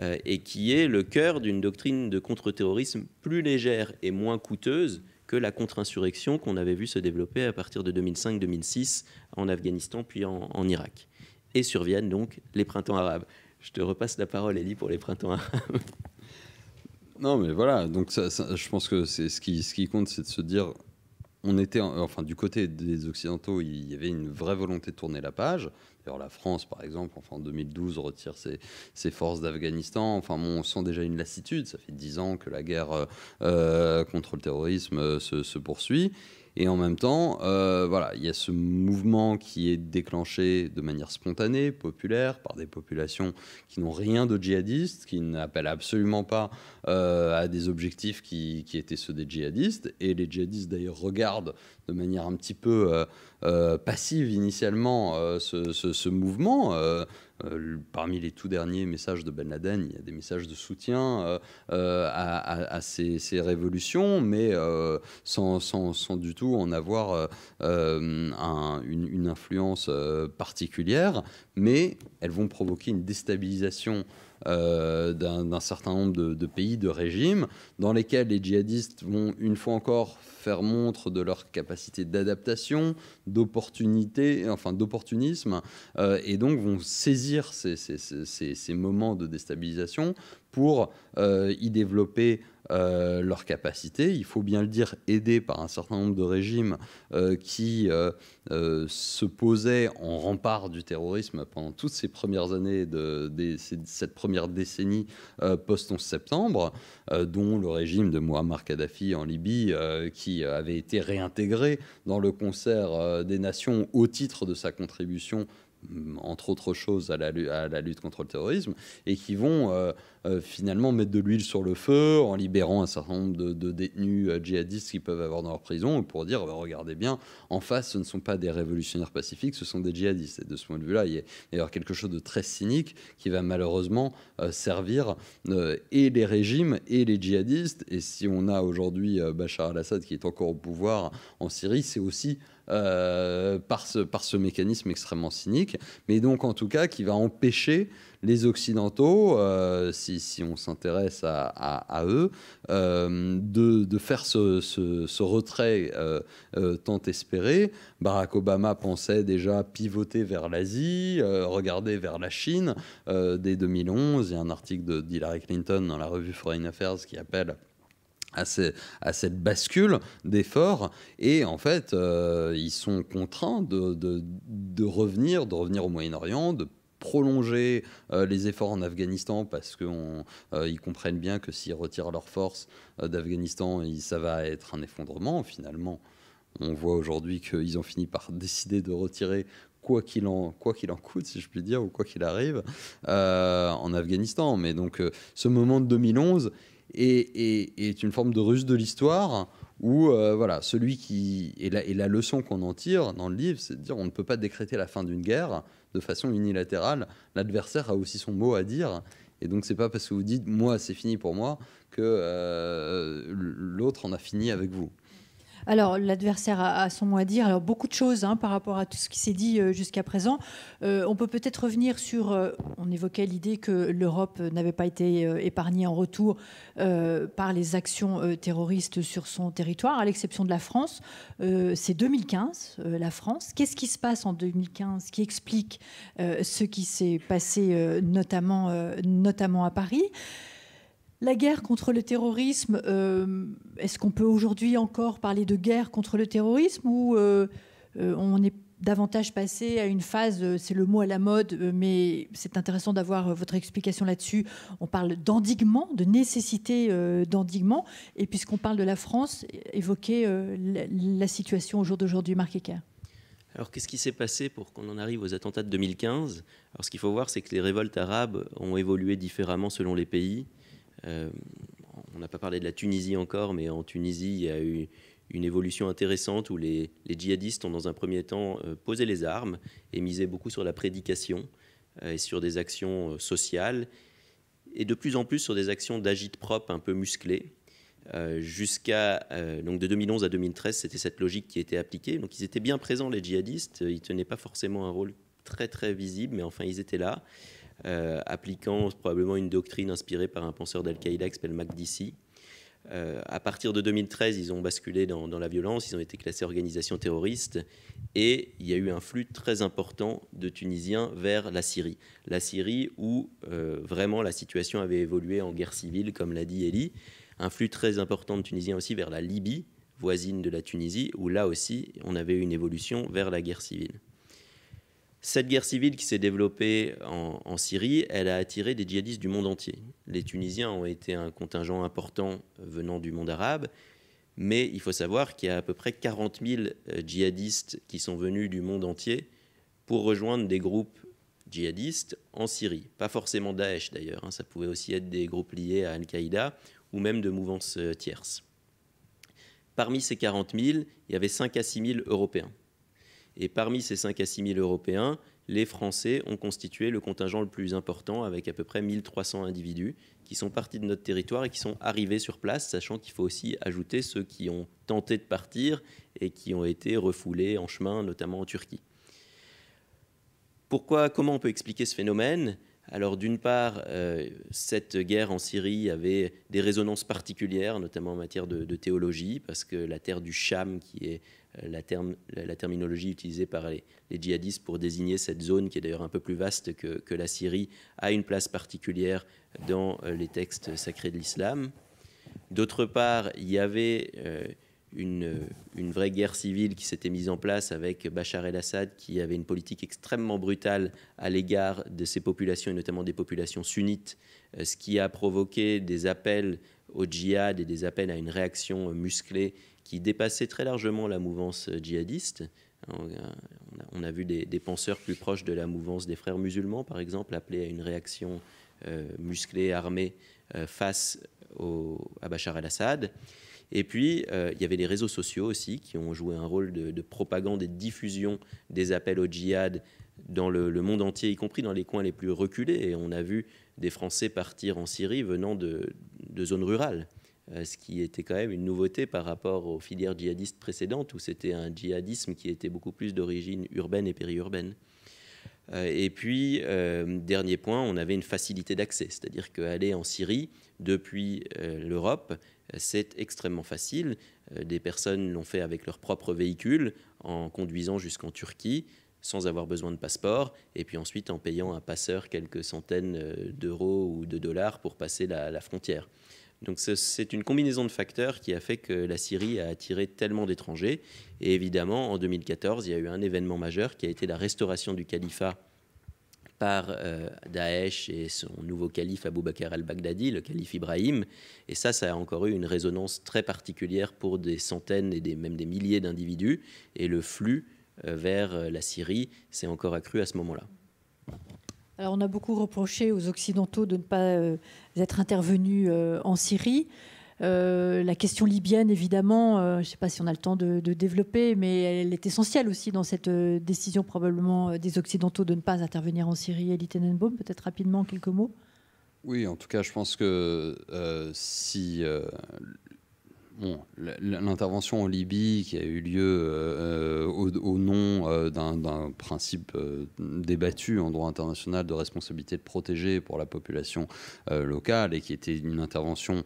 Speaker 3: euh, et qui est le cœur d'une doctrine de contre-terrorisme plus légère et moins coûteuse que la contre-insurrection qu'on avait vu se développer à partir de 2005-2006 en Afghanistan puis en, Irak. Et surviennent
Speaker 4: donc les printemps arabes. Je te repasse la parole, Elie, pour les printemps arabes. Non, mais voilà, donc je pense que c'est ce qui compte, c'est de se dire on était, enfin, du côté des Occidentaux, il y avait une vraie volonté de tourner la page. D'ailleurs, la France, par exemple, enfin, en 2012, retire ses, forces d'Afghanistan. Enfin, on sent déjà une lassitude. Ça fait dix ans que la guerre euh, euh, contre le terrorisme euh, se poursuit. Et en même temps, euh, voilà, il y a ce mouvement qui est déclenché de manière spontanée, populaire, par des populations qui n'ont rien de djihadiste, qui n'appellent absolument pas euh, à des objectifs qui, étaient ceux des djihadistes. Et les djihadistes, d'ailleurs, regardent de manière un petit peu euh, passive initialement ce, ce, mouvement. Euh, parmi les tout derniers messages de Ben Laden, il y a des messages de soutien euh, euh, à, ces, révolutions, mais sans, du tout en avoir une, une, influence particulière. Mais elles vont provoquer une déstabilisation euh, d'un certain nombre de, pays, de régimes, dans lesquels les djihadistes vont une fois encore faire montre de leur capacité d'adaptation, d'opportunité, enfin d'opportunisme, euh, et donc vont saisir ces moments de déstabilisation pour euh, y développer euh, leurs capacités. Il faut bien le dire, aidés par un certain nombre de régimes euh, qui se posaient en rempart du terrorisme pendant toutes ces premières années, de, cette première décennie post-11 septembre, dont le régime de Muammar Kadhafi en Libye, qui avait été réintégré dans le concert des nations au titre de sa contribution Mm, entre autres choses, à la, lutte contre le terrorisme, et qui vont euh, euh, finalement mettre de l'huile sur le feu en libérant un certain nombre de, détenus euh, djihadistes qu'ils peuvent avoir dans leur prison, pour dire, bah, regardez bien, en face, ce ne sont pas des révolutionnaires pacifiques, ce sont des djihadistes. Et de ce point de vue-là, il y a d'ailleurs quelque chose de très cynique qui va malheureusement servir et les régimes et les djihadistes. Et si on a aujourd'hui Bachar al-Assad qui est encore au pouvoir en Syrie, c'est aussi... Euh, par, ce, par ce mécanisme extrêmement cynique, mais donc en tout cas qui va empêcher les Occidentaux, euh, si, on s'intéresse à, eux, euh, de, faire ce, retrait tant espéré. Barack Obama pensait déjà pivoter vers l'Asie, regarder vers la Chine dès 2011. Il y a un article de Hillary Clinton dans la revue Foreign Affairs qui appelle à, cette bascule d'efforts et en fait euh, ils sont contraints de, revenir de revenir au Moyen-Orient de prolonger euh, les efforts en Afghanistan parce qu'ils euh, comprennent bien que s'ils retirent leurs forces d'Afghanistan ça va être un effondrement finalement on voit aujourd'hui qu'ils ont fini par décider de retirer quoi qu'il en coûte, si je puis dire, ou quoi qu'il arrive, en Afghanistan. Mais donc ce moment de 2011, et, est une forme de ruse de l'histoire où euh, voilà, celui qui et la, et la leçon qu'on en tire dans le livre, c'est de dire on ne peut pas décréter la fin d'une guerre de façon unilatérale. L'adversaire a aussi son mot à dire, et donc c'est pas parce que vous dites moi c'est fini pour moi que euh, l'autre en a fini avec vous.
Speaker 2: Alors, l'adversaire a, son mot à dire. Alors, beaucoup de choses hein, par rapport à tout ce qui s'est dit euh, jusqu'à présent. Euh, on peut peut-être revenir sur. Euh, on évoquait l'idée que l'Europe n'avait pas été épargnée en retour par les actions terroristes sur son territoire, à l'exception de la France. C'est 2015, la France. Qu'est-ce qui se passe en 2015 qui explique ce qui s'est passé, notamment, notamment à Paris la guerre contre le terrorisme, euh, est-ce qu'on peut aujourd'hui encore parler de guerre contre le terrorisme ou euh, euh, on est davantage passé à une phase, c'est le mot à la mode, mais c'est intéressant d'avoir votre explication là-dessus. On parle d'endiguement, de nécessité d'endiguement. Et puisqu'on parle de la France, évoquez la, situation au jour d'aujourd'hui, Marc Ecker.
Speaker 3: Alors qu'est-ce qui s'est passé pour qu'on en arrive aux attentats de 2015 Alors ce qu'il faut voir, c'est que les révoltes arabes ont évolué différemment selon les pays. Euh, on n'a pas parlé de la Tunisie encore, mais en Tunisie, il y a eu une évolution intéressante où les, djihadistes ont dans un premier temps euh, posé les armes et misé beaucoup sur la prédication euh, et sur des actions sociales et de plus en plus sur des actions d'agite propre un peu musclées. jusqu'à donc de 2011 à 2013, c'était cette logique qui était appliquée. Donc ils étaient bien présents les djihadistes, ils tenaient pas forcément un rôle très très visible, mais enfin ils étaient là. Euh, appliquant probablement une doctrine inspirée par un penseur d'Al-Qaïda qui s'appelle Makdisi. Euh, à partir de 2013, ils ont basculé dans, la violence, ils ont été classés organisation terroriste et il y a eu un flux très important de Tunisiens vers la Syrie. La Syrie où euh, vraiment la situation avait évolué en guerre civile, comme l'a dit Elie. Un flux très important de Tunisiens aussi vers la Libye, voisine de la Tunisie, où là aussi on avait une évolution vers la guerre civile. Cette guerre civile qui s'est développée en, Syrie, elle a attiré des djihadistes du monde entier. Les Tunisiens ont été un contingent important venant du monde arabe, mais il faut savoir qu'il y a à peu près 40 000 euh, djihadistes qui sont venus du monde entier pour rejoindre des groupes djihadistes en Syrie. Pas forcément Daesh d'ailleurs, hein, ça pouvait aussi être des groupes liés à Al-Qaïda ou même de mouvances euh, tierces. Parmi ces 40 000, il y avait 5 à 6 000 Européens. Et parmi ces 5 à 6 000 Européens, les Français ont constitué le contingent le plus important avec à peu près 1300 individus qui sont partis de notre territoire et qui sont arrivés sur place, sachant qu'il faut aussi ajouter ceux qui ont tenté de partir et qui ont été refoulés en chemin, notamment en Turquie. Pourquoi, comment on peut expliquer ce phénomène alors d'une part, euh, cette guerre en Syrie avait des résonances particulières, notamment en matière de, théologie, parce que la terre du Cham, qui est euh, la, terminologie utilisée par les, djihadistes pour désigner cette zone, qui est d'ailleurs un peu plus vaste que, la Syrie, a une place particulière dans euh, les textes sacrés de l'islam. D'autre part, il y avait une, vraie guerre civile qui s'était mise en place avec Bachar el-Assad, qui avait une politique extrêmement brutale à l'égard de ces populations, et notamment des populations sunnites, euh, ce qui a provoqué des appels au djihad et des appels à une réaction musclée qui dépassait très largement la mouvance djihadiste. On euh, a, vu des, penseurs plus proches de la mouvance des frères musulmans, par exemple, appeler à une réaction euh, musclée, armée, face à Bachar el-Assad. Et puis, euh, il y avait les réseaux sociaux aussi qui ont joué un rôle de, propagande et de diffusion des appels au djihad dans le, monde entier, y compris dans les coins les plus reculés. Et on a vu des Français partir en Syrie venant de, zones rurales, euh, ce qui était quand même une nouveauté par rapport aux filières djihadistes précédentes, où c'était un djihadisme qui était beaucoup plus d'origine urbaine et périurbaine. Euh, et puis, dernier point, on avait une facilité d'accès, c'est-à-dire qu'aller en Syrie depuis l'Europe, euh, c'est extrêmement facile. Euh, des personnes l'ont fait avec leur propre véhicule en conduisant jusqu'en Turquie sans avoir besoin de passeport, et puis ensuite en payant un passeur quelques centaines euh, d'euros ou de dollars pour passer la, la frontière. Donc c'est une combinaison de facteurs qui a fait que la Syrie a attiré tellement d'étrangers. Et évidemment, en 2014, il y a eu un événement majeur qui a été la restauration du califat par euh, Daesh et son nouveau calife Abou Bakr al-Baghdadi, le calife Ibrahim. Et ça, ça a encore eu une résonance très particulière pour des centaines et même des milliers d'individus. Et le flux euh, vers euh, la Syrie s'est encore accru à ce moment-là.
Speaker 2: Alors on a beaucoup reproché aux Occidentaux de ne pas être intervenus en Syrie. Euh, la question libyenne, évidemment, euh, je ne sais pas si on a le temps de, développer, mais elle est essentielle aussi dans cette euh, décision probablement des Occidentaux de ne pas intervenir en Syrie. Elie Tenenbaum, peut-être rapidement quelques mots.
Speaker 4: Oui, en tout cas, je pense que si l'intervention en Libye qui a eu lieu euh, euh, au, nom euh, d'un principe débattu en droit international de responsabilité de protéger pour la population locale et qui était une intervention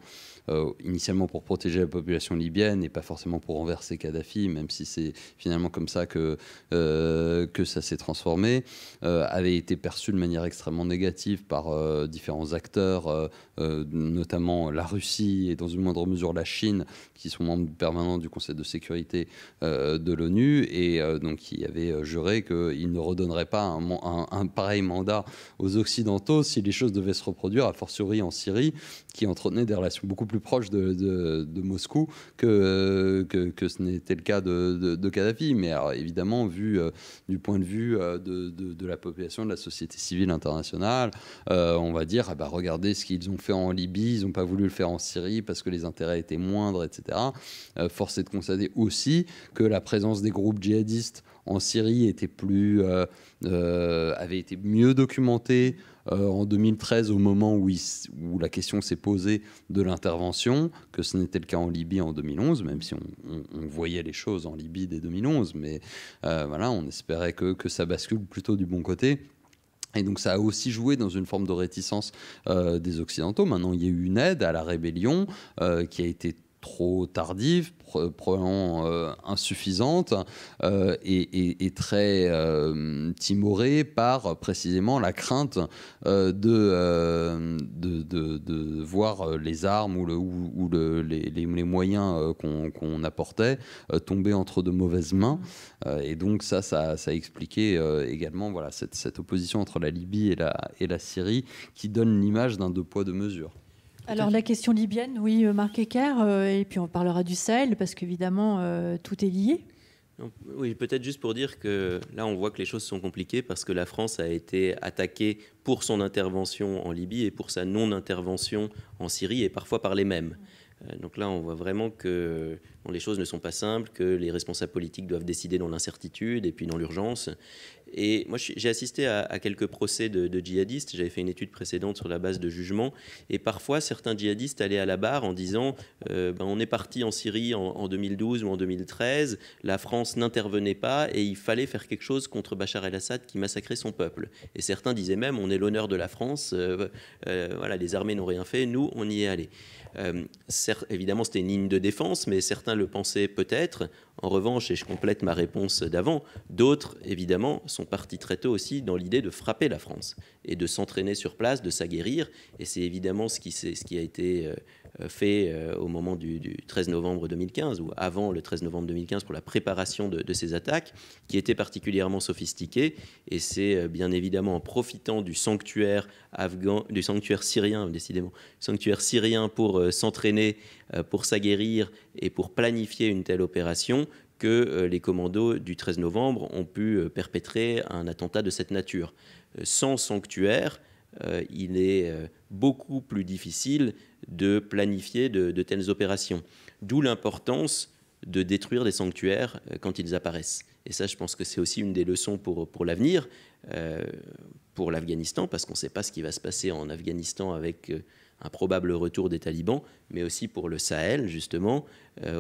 Speaker 4: initialement pour protéger la population libyenne et pas forcément pour renverser Kadhafi, même si c'est finalement comme ça que ça s'est transformé, avait été perçue de manière extrêmement négative par différents acteurs, notamment la Russie et dans une moindre mesure la Chine qui sont membres permanents du Conseil de sécurité euh, de l'ONU, et euh, donc qui avaient euh, juré qu'ils ne redonneraient pas un, un, pareil mandat aux Occidentaux si les choses devaient se reproduire, a fortiori en Syrie, qui entretenait des relations beaucoup plus proches de, Moscou euh, que, ce n'était le cas de, Kadhafi. Mais évidemment, vu euh, du point de vue euh, de, la population, de la société civile internationale, on va dire, ah bah, regardez ce qu'ils ont fait en Libye, ils n'ont pas voulu le faire en Syrie parce que les intérêts étaient moindres, etc. force est de constater aussi que la présence des groupes djihadistes en Syrie était plus, avait été mieux documentée euh, en 2013, au moment où, la question s'est posée de l'intervention, que ce n'était le cas en Libye en 2011, même si on, voyait les choses en Libye dès 2011, mais euh, voilà, on espérait que, ça bascule plutôt du bon côté. Et donc ça a aussi joué dans une forme de réticence euh, des Occidentaux. Maintenant, il y a eu une aide à la rébellion qui a été trop tardive, probablement euh, insuffisante euh, et, très euh, timorée par précisément la crainte de, voir les armes ou, les, moyens qu'on apportait tomber entre de mauvaises mains. et donc ça, ça, ça expliquait également cette, opposition entre la Libye et la, et la Syrie qui donne l'image d'un deux poids, deux mesures.
Speaker 2: Alors la question libyenne, oui, euh, Marc Ecker, euh, et puis on parlera du Sahel, parce qu'évidemment, euh, tout est lié.
Speaker 3: Oui, peut-être juste pour dire que là, on voit que les choses sont compliquées parce que la France a été attaquée pour son intervention en Libye et pour sa non-intervention en Syrie, et parfois par les mêmes. Donc là, on voit vraiment que les choses ne sont pas simples, que les responsables politiques doivent décider dans l'incertitude et puis dans l'urgence. Et moi, j'ai assisté à, quelques procès de, djihadistes. J'avais fait une étude précédente sur la base de jugements. Et parfois, certains djihadistes allaient à la barre en disant euh, ben, on est parti en Syrie en, 2012 ou en 2013, la France n'intervenait pas et il fallait faire quelque chose contre Bachar el-Assad qui massacrait son peuple. Et certains disaient même on est l'honneur de la France, euh, euh, voilà, les armées n'ont rien fait, nous, on y est allé. évidemment, c'était une ligne de défense, mais certains le pensaient peut-être. En revanche, et je complète ma réponse d'avant, d'autres, évidemment, sont partis très tôt aussi dans l'idée de frapper la France et de s'entraîner sur place, de s'aguerrir. Et c'est évidemment ce qui, ce qui, a été euh, euh, fait euh, au moment du, 13 novembre 2015 ou avant le 13 novembre 2015 pour la préparation de, ces attaques, qui étaient particulièrement sophistiquées, Et c'est euh, bien évidemment en profitant du sanctuaire afghan, du sanctuaire syrien, décidément, sanctuaire syrien pour s'entraîner, pour s'aguerrir et pour planifier une telle opération que les commandos du 13 novembre ont pu perpétrer un attentat de cette nature. Sans sanctuaire, il est beaucoup plus difficile de planifier de, telles opérations. D'où l'importance de détruire des sanctuaires euh, quand ils apparaissent. Et ça, je pense que c'est aussi une des leçons pour, pour l'avenir, euh, pour l'Afghanistan, parce qu'on ne sait pas ce qui va se passer en Afghanistan avec euh, un probable retour des talibans, mais aussi pour le Sahel, justement,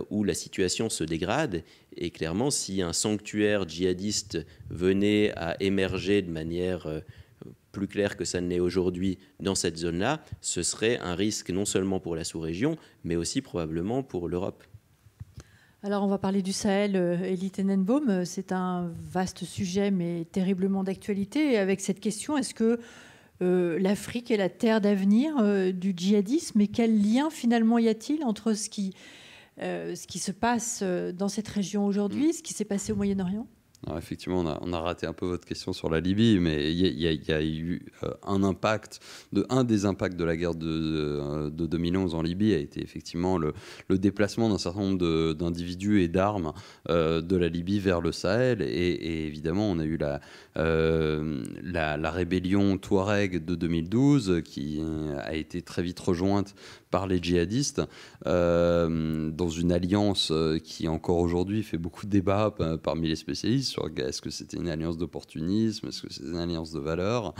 Speaker 3: où la situation se dégrade. Et clairement, si un sanctuaire djihadiste venait à émerger de manière plus clair que ça ne aujourd'hui dans cette zone-là, ce serait un risque non seulement pour la sous-région, mais aussi probablement pour l'Europe.
Speaker 2: Alors on va parler du Sahel, euh, Elie Tenenbaum. Euh, c'est un vaste sujet, mais terriblement d'actualité. Avec cette question, est-ce que euh, l'Afrique est la terre d'avenir du djihadisme Et quel lien finalement y a-t-il entre ce qui, ce qui se passe dans cette région aujourd'hui, mm. ce qui s'est passé au Moyen-Orient
Speaker 4: effectivement, on a, raté un peu votre question sur la Libye, mais il y, a eu euh, un impact, de, un des impacts de la guerre de, 2011 euh, en Libye a été effectivement le, déplacement d'un certain nombre d'individus et d'armes euh, de la Libye vers le Sahel. Et, évidemment, on a eu la, la, rébellion Touareg de 2012 qui a été très vite rejointe par les djihadistes dans une alliance qui encore aujourd'hui fait beaucoup de débats parmi les spécialistes sur est-ce que c'était une alliance d'opportunisme, est-ce que c'est une alliance de valeurs,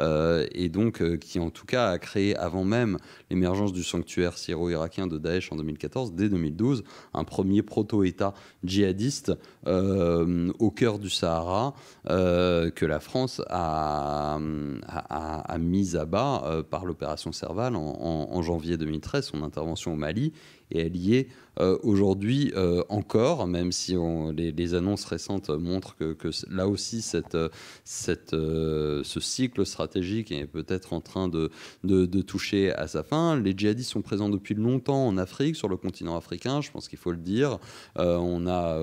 Speaker 4: euh, et donc euh, qui en tout cas a créé avant même l'émergence du sanctuaire syro-irakien de Daesh en 2014, dès 2012, un premier proto-État djihadiste euh, au cœur du Sahara que la France a, a, mis à bas par l'opération Serval en janvier 2013, son intervention au Mali, et elle y est euh, aujourd'hui euh, encore, même si les, annonces récentes montrent que, là aussi cette, euh, cette, ce cycle stratégique est peut-être en train de, de, de, toucher à sa fin. Les djihadistes sont présents depuis longtemps en Afrique, sur le continent africain, je pense qu'il faut le dire. on a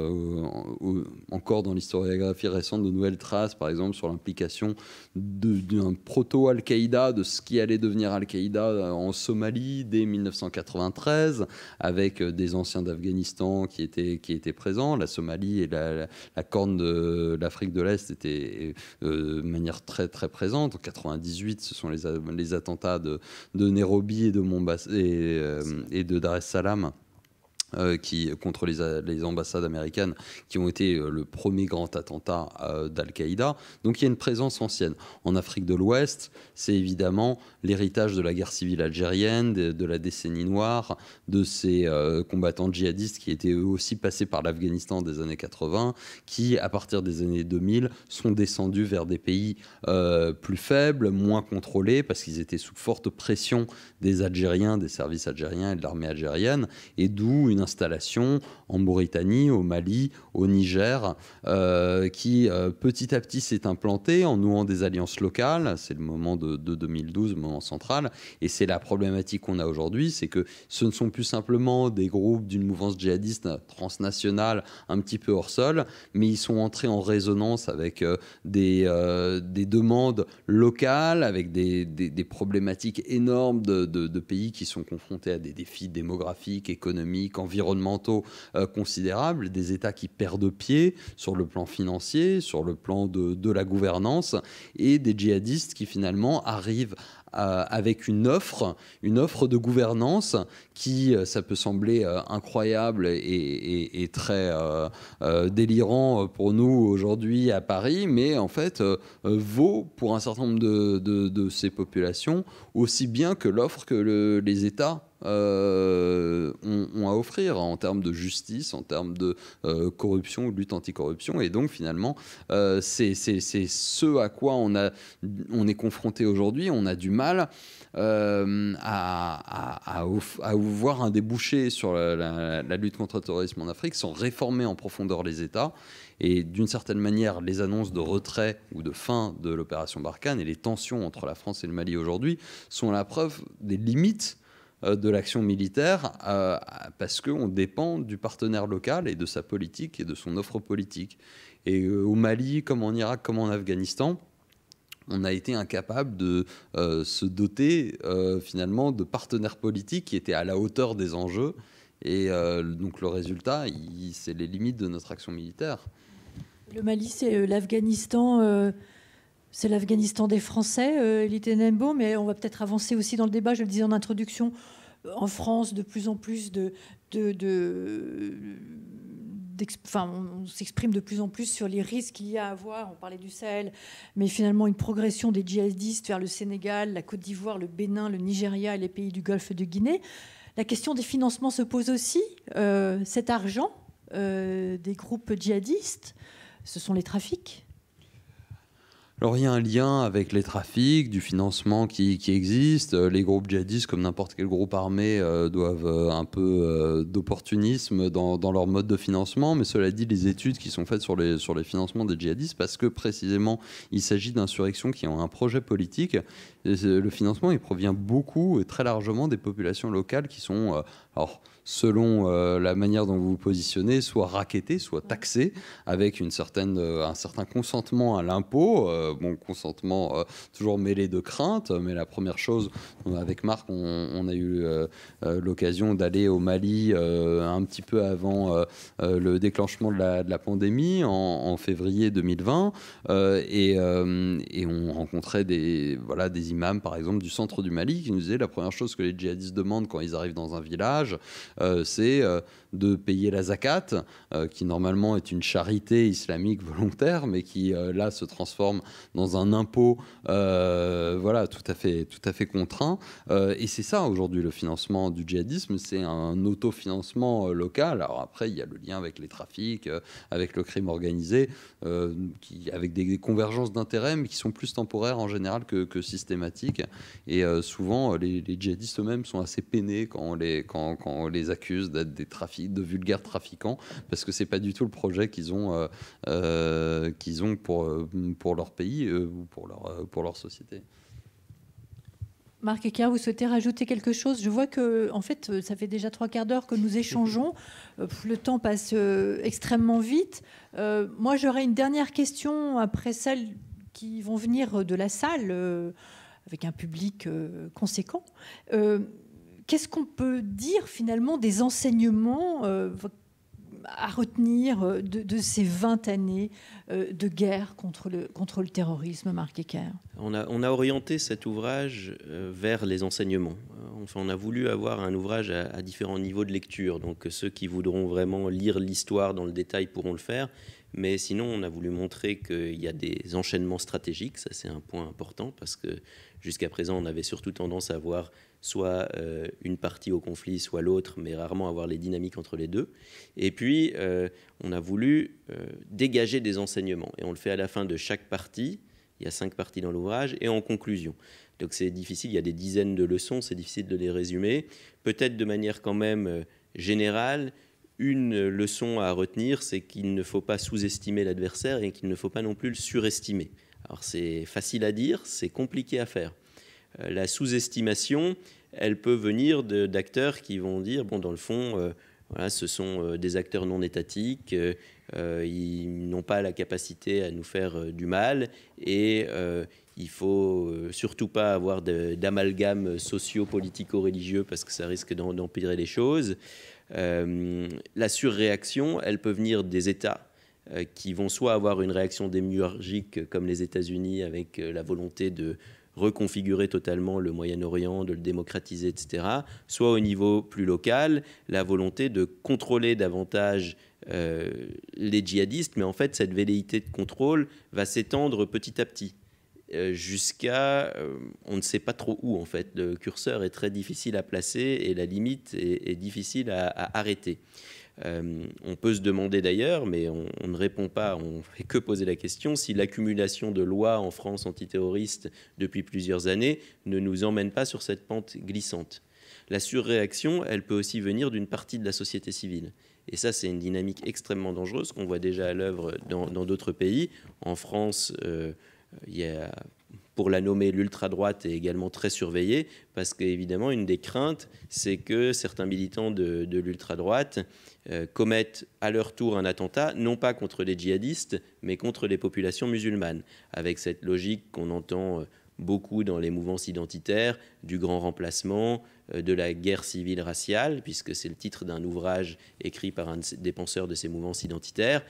Speaker 4: encore dans l'historiographie récente de nouvelles traces, par exemple sur l'implication d'un proto-Al-Qaïda, de ce qui allait devenir Al-Qaïda en Somalie dès 1993 avec euh, des anciens d'Afghanistan qui étaient, présents. La Somalie et la, corne de l'Afrique de l'Est étaient euh, de manière très présente. En 98, ce sont les, attentats de, Nairobi euh, et de Dar es Salaam euh, qui, contre les, ambassades américaines, qui ont été euh, le premier grand attentat euh, d'Al-Qaïda. Donc il y a une présence ancienne. En Afrique de l'Ouest, c'est évidemment l'héritage de la guerre civile algérienne, de, de la décennie noire, de ces combattants djihadistes qui étaient eux aussi passés par l'Afghanistan des années 80, qui, à partir des années 2000, sont descendus vers des pays plus faibles, moins contrôlés, parce qu'ils étaient sous forte pression des Algériens, des services algériens et de l'armée algérienne, et d'où une installation en Mauritanie, au Mali, au Niger, euh, qui euh, petit à petit s'est implantée en nouant des alliances locales. C'est le moment de, 2012, le moment central. Et c'est la problématique qu'on a aujourd'hui, c'est que ce ne sont plus simplement des groupes d'une mouvance djihadiste transnationale un petit peu hors sol, mais ils sont entrés en résonance avec euh, des, des demandes locales, avec des, problématiques énormes de, de, pays qui sont confrontés à des défis démographiques, économiques, environnementaux environnementaux euh, considérables, des États qui perdent pied sur le plan financier, sur le plan de, de la gouvernance, et des djihadistes qui finalement arrivent euh, avec une offre, une offre de gouvernance qui, euh, ça peut sembler incroyable et, très délirant pour nous aujourd'hui à Paris, mais en fait vaut pour un certain nombre de, de, ces populations aussi bien que l'offre que les États euh, on ont, à offrir en termes de justice, en termes de euh, corruption de lutte anticorruption. Et donc finalement, euh, c'est ce à quoi on, est confronté aujourd'hui. On a du mal à, voir un débouché sur la lutte contre le terrorisme en Afrique sans réformer en profondeur les États. Et d'une certaine manière, les annonces de retrait ou de fin de l'opération Barkhane et les tensions entre la France et le Mali aujourd'hui sont la preuve des limites euh, de l'action militaire euh, parce qu'on dépend du partenaire local et de sa politique et de son offre politique. Et euh, au Mali, comme en Irak, comme en Afghanistan, on a été incapable de se doter finalement de partenaires politiques qui étaient à la hauteur des enjeux. Et donc le résultat, c'est les limites de notre action militaire.
Speaker 2: Le Mali, c'est l'Afghanistan c'est l'Afghanistan des Français, euh, nembo mais on va peut-être avancer aussi dans le débat, je le disais en introduction, en France, de plus en plus de... de on s'exprime de plus en plus sur les risques qu'il y a à avoir. On parlait du Sahel, mais finalement une progression des djihadistes vers le Sénégal, la Côte d'Ivoire, le Bénin, le Nigeria et les pays du Golfe de Guinée. La question des financements se pose aussi. Euh, cet argent euh, des groupes djihadistes, ce sont les trafics.
Speaker 4: Alors il y a un lien avec les trafics, du financement qui, existe. Euh, les groupes djihadistes, comme n'importe quel groupe armé, euh, doivent euh, un peu d'opportunisme dans, leur mode de financement. Mais cela dit, les études qui sont faites sur les, sur les financements des djihadistes, parce que précisément il s'agit d'insurrections qui ont un projet politique, le financement il provient beaucoup et très largement des populations locales qui sont selon euh, la manière dont vous vous positionnez, soit racketté, soit taxé, avec une certaine, euh, un certain consentement à l'impôt. Euh, bon, consentement toujours mêlé de crainte, mais la première chose, avec Marc, on, a eu l'occasion d'aller au Mali un petit peu avant le déclenchement de la, pandémie, en, février 2020, et, et, on rencontrait des, voilà, des imams, par exemple, du centre du Mali, qui nous disaient la première chose que les djihadistes demandent quand ils arrivent dans un village, euh, c'est euh, de payer la zakat, euh, qui normalement est une charité islamique volontaire, mais qui euh, là se transforme dans un impôt, euh, voilà, tout à fait, tout à fait contraint. et c'est ça aujourd'hui le financement du djihadisme, c'est un autofinancement local. Alors après, il y a le lien avec les trafics, avec le crime organisé, qui, avec des, convergences d'intérêts, mais qui sont plus temporaires en général que, systématiques. Et souvent, les, djihadistes eux-mêmes sont assez peinés quand les, quand on les accuse d'être des trafics de vulgaires trafiquants, parce que c'est pas du tout le projet qu'ils ont, euh, euh, qu'ils ont pour, euh, pour leur pays ou pour leur, pour leur société.
Speaker 2: Marc Ecker, vous souhaitez rajouter quelque chose Je vois que, en fait, ça fait déjà trois quarts d'heure que nous échangeons. Le temps passe extrêmement vite. moi, j'aurais une dernière question après celles qui vont venir de la salle, avec un public conséquent qu'est-ce qu'on peut dire finalement des enseignements euh, à retenir euh, de, ces 20 années euh, de guerre contre le, contre terrorisme, Marc Ecker
Speaker 3: on a, on a orienté cet ouvrage vers les enseignements. on a voulu avoir un ouvrage à, différents niveaux de lecture. Donc, ceux qui voudront vraiment lire l'histoire dans le détail pourront le faire. Mais sinon, on a voulu montrer qu'il y a des enchaînements stratégiques. Ça, c'est un point important parce que jusqu'à présent, on avait surtout tendance à voir soit euh, une partie au conflit, soit l'autre, mais rarement avoir les dynamiques entre les deux. Et puis, euh, on a voulu euh, dégager des enseignements, et on le fait à la fin de chaque partie. Il y a cinq parties dans l'ouvrage, et en conclusion. Donc c'est difficile, il y a des dizaines de leçons, c'est difficile de les résumer. Peut-être de manière quand même générale, une leçon à retenir, c'est qu'il ne faut pas sous-estimer l'adversaire et qu'il ne faut pas non plus le surestimer. Alors c'est facile à dire, c'est compliqué à faire. Euh, la sous-estimation, elle peut venir d'acteurs qui vont dire, bon, dans le fond, euh, ce sont euh, des acteurs non étatiques, ils n'ont pas la capacité à nous faire du mal et il faut surtout pas avoir d'amalgame socio-politico-religieux parce que ça risque d'empirer les choses. la surréaction, elle peut venir des États qui vont soit avoir une réaction démiurgique comme les États-Unis avec la volonté de reconfigurer totalement le Moyen-Orient, de le démocratiser, etc., soit au niveau plus local, la volonté de contrôler davantage euh, les djihadistes, mais en fait cette velléité de contrôle va s'étendre petit à petit euh, jusqu'à euh, on ne sait pas trop où en fait. Le curseur est très difficile à placer et la limite est, difficile à arrêter. Euh, on peut se demander d'ailleurs, mais on, ne répond pas, on ne fait que poser la question, si l'accumulation de lois en France antiterroristes depuis plusieurs années ne nous emmène pas sur cette pente glissante. La surréaction, elle peut aussi venir d'une partie de la société civile. Et ça, c'est une dynamique extrêmement dangereuse qu'on voit déjà à l'œuvre dans d'autres pays. En France, euh, il y a pour la nommer, l'ultra-droite est également très surveillée, parce qu'évidemment, une des craintes, c'est que certains militants de, l'ultra-droite euh, commettent à leur tour un attentat, non pas contre les djihadistes, mais contre les populations musulmanes, avec cette logique qu'on entend euh, beaucoup dans les mouvances identitaires, du grand remplacement, euh, de la guerre civile raciale, puisque c'est le titre d'un ouvrage écrit par un des penseurs de ces mouvances identitaires,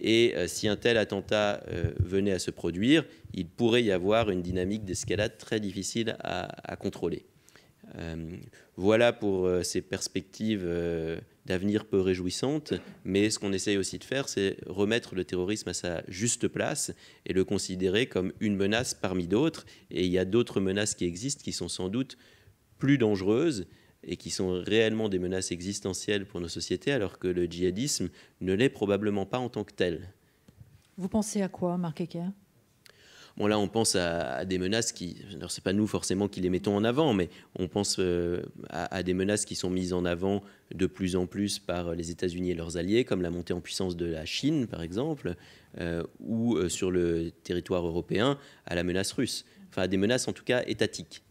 Speaker 3: et euh, si un tel attentat euh, venait à se produire, il pourrait y avoir une dynamique d'escalade très difficile à, contrôler. Euh, voilà pour ces perspectives d'avenir peu réjouissantes, mais ce qu'on essaye aussi de faire, c'est remettre le terrorisme à sa juste place et le considérer comme une menace parmi d'autres. Et il y a d'autres menaces qui existent qui sont sans doute plus dangereuses et qui sont réellement des menaces existentielles pour nos sociétés, alors que le djihadisme ne l'est probablement pas en tant que tel.
Speaker 2: Vous pensez à quoi, Marc Ecker
Speaker 3: Bon, là, on pense à, des menaces qui. Alors, n'est pas nous forcément qui les mettons en avant, mais on pense euh, à, des menaces qui sont mises en avant de plus en plus par les États-Unis et leurs alliés, comme la montée en puissance de la Chine, par exemple, euh, ou euh, sur le territoire européen, à la menace russe. Enfin, à des menaces en tout cas étatiques.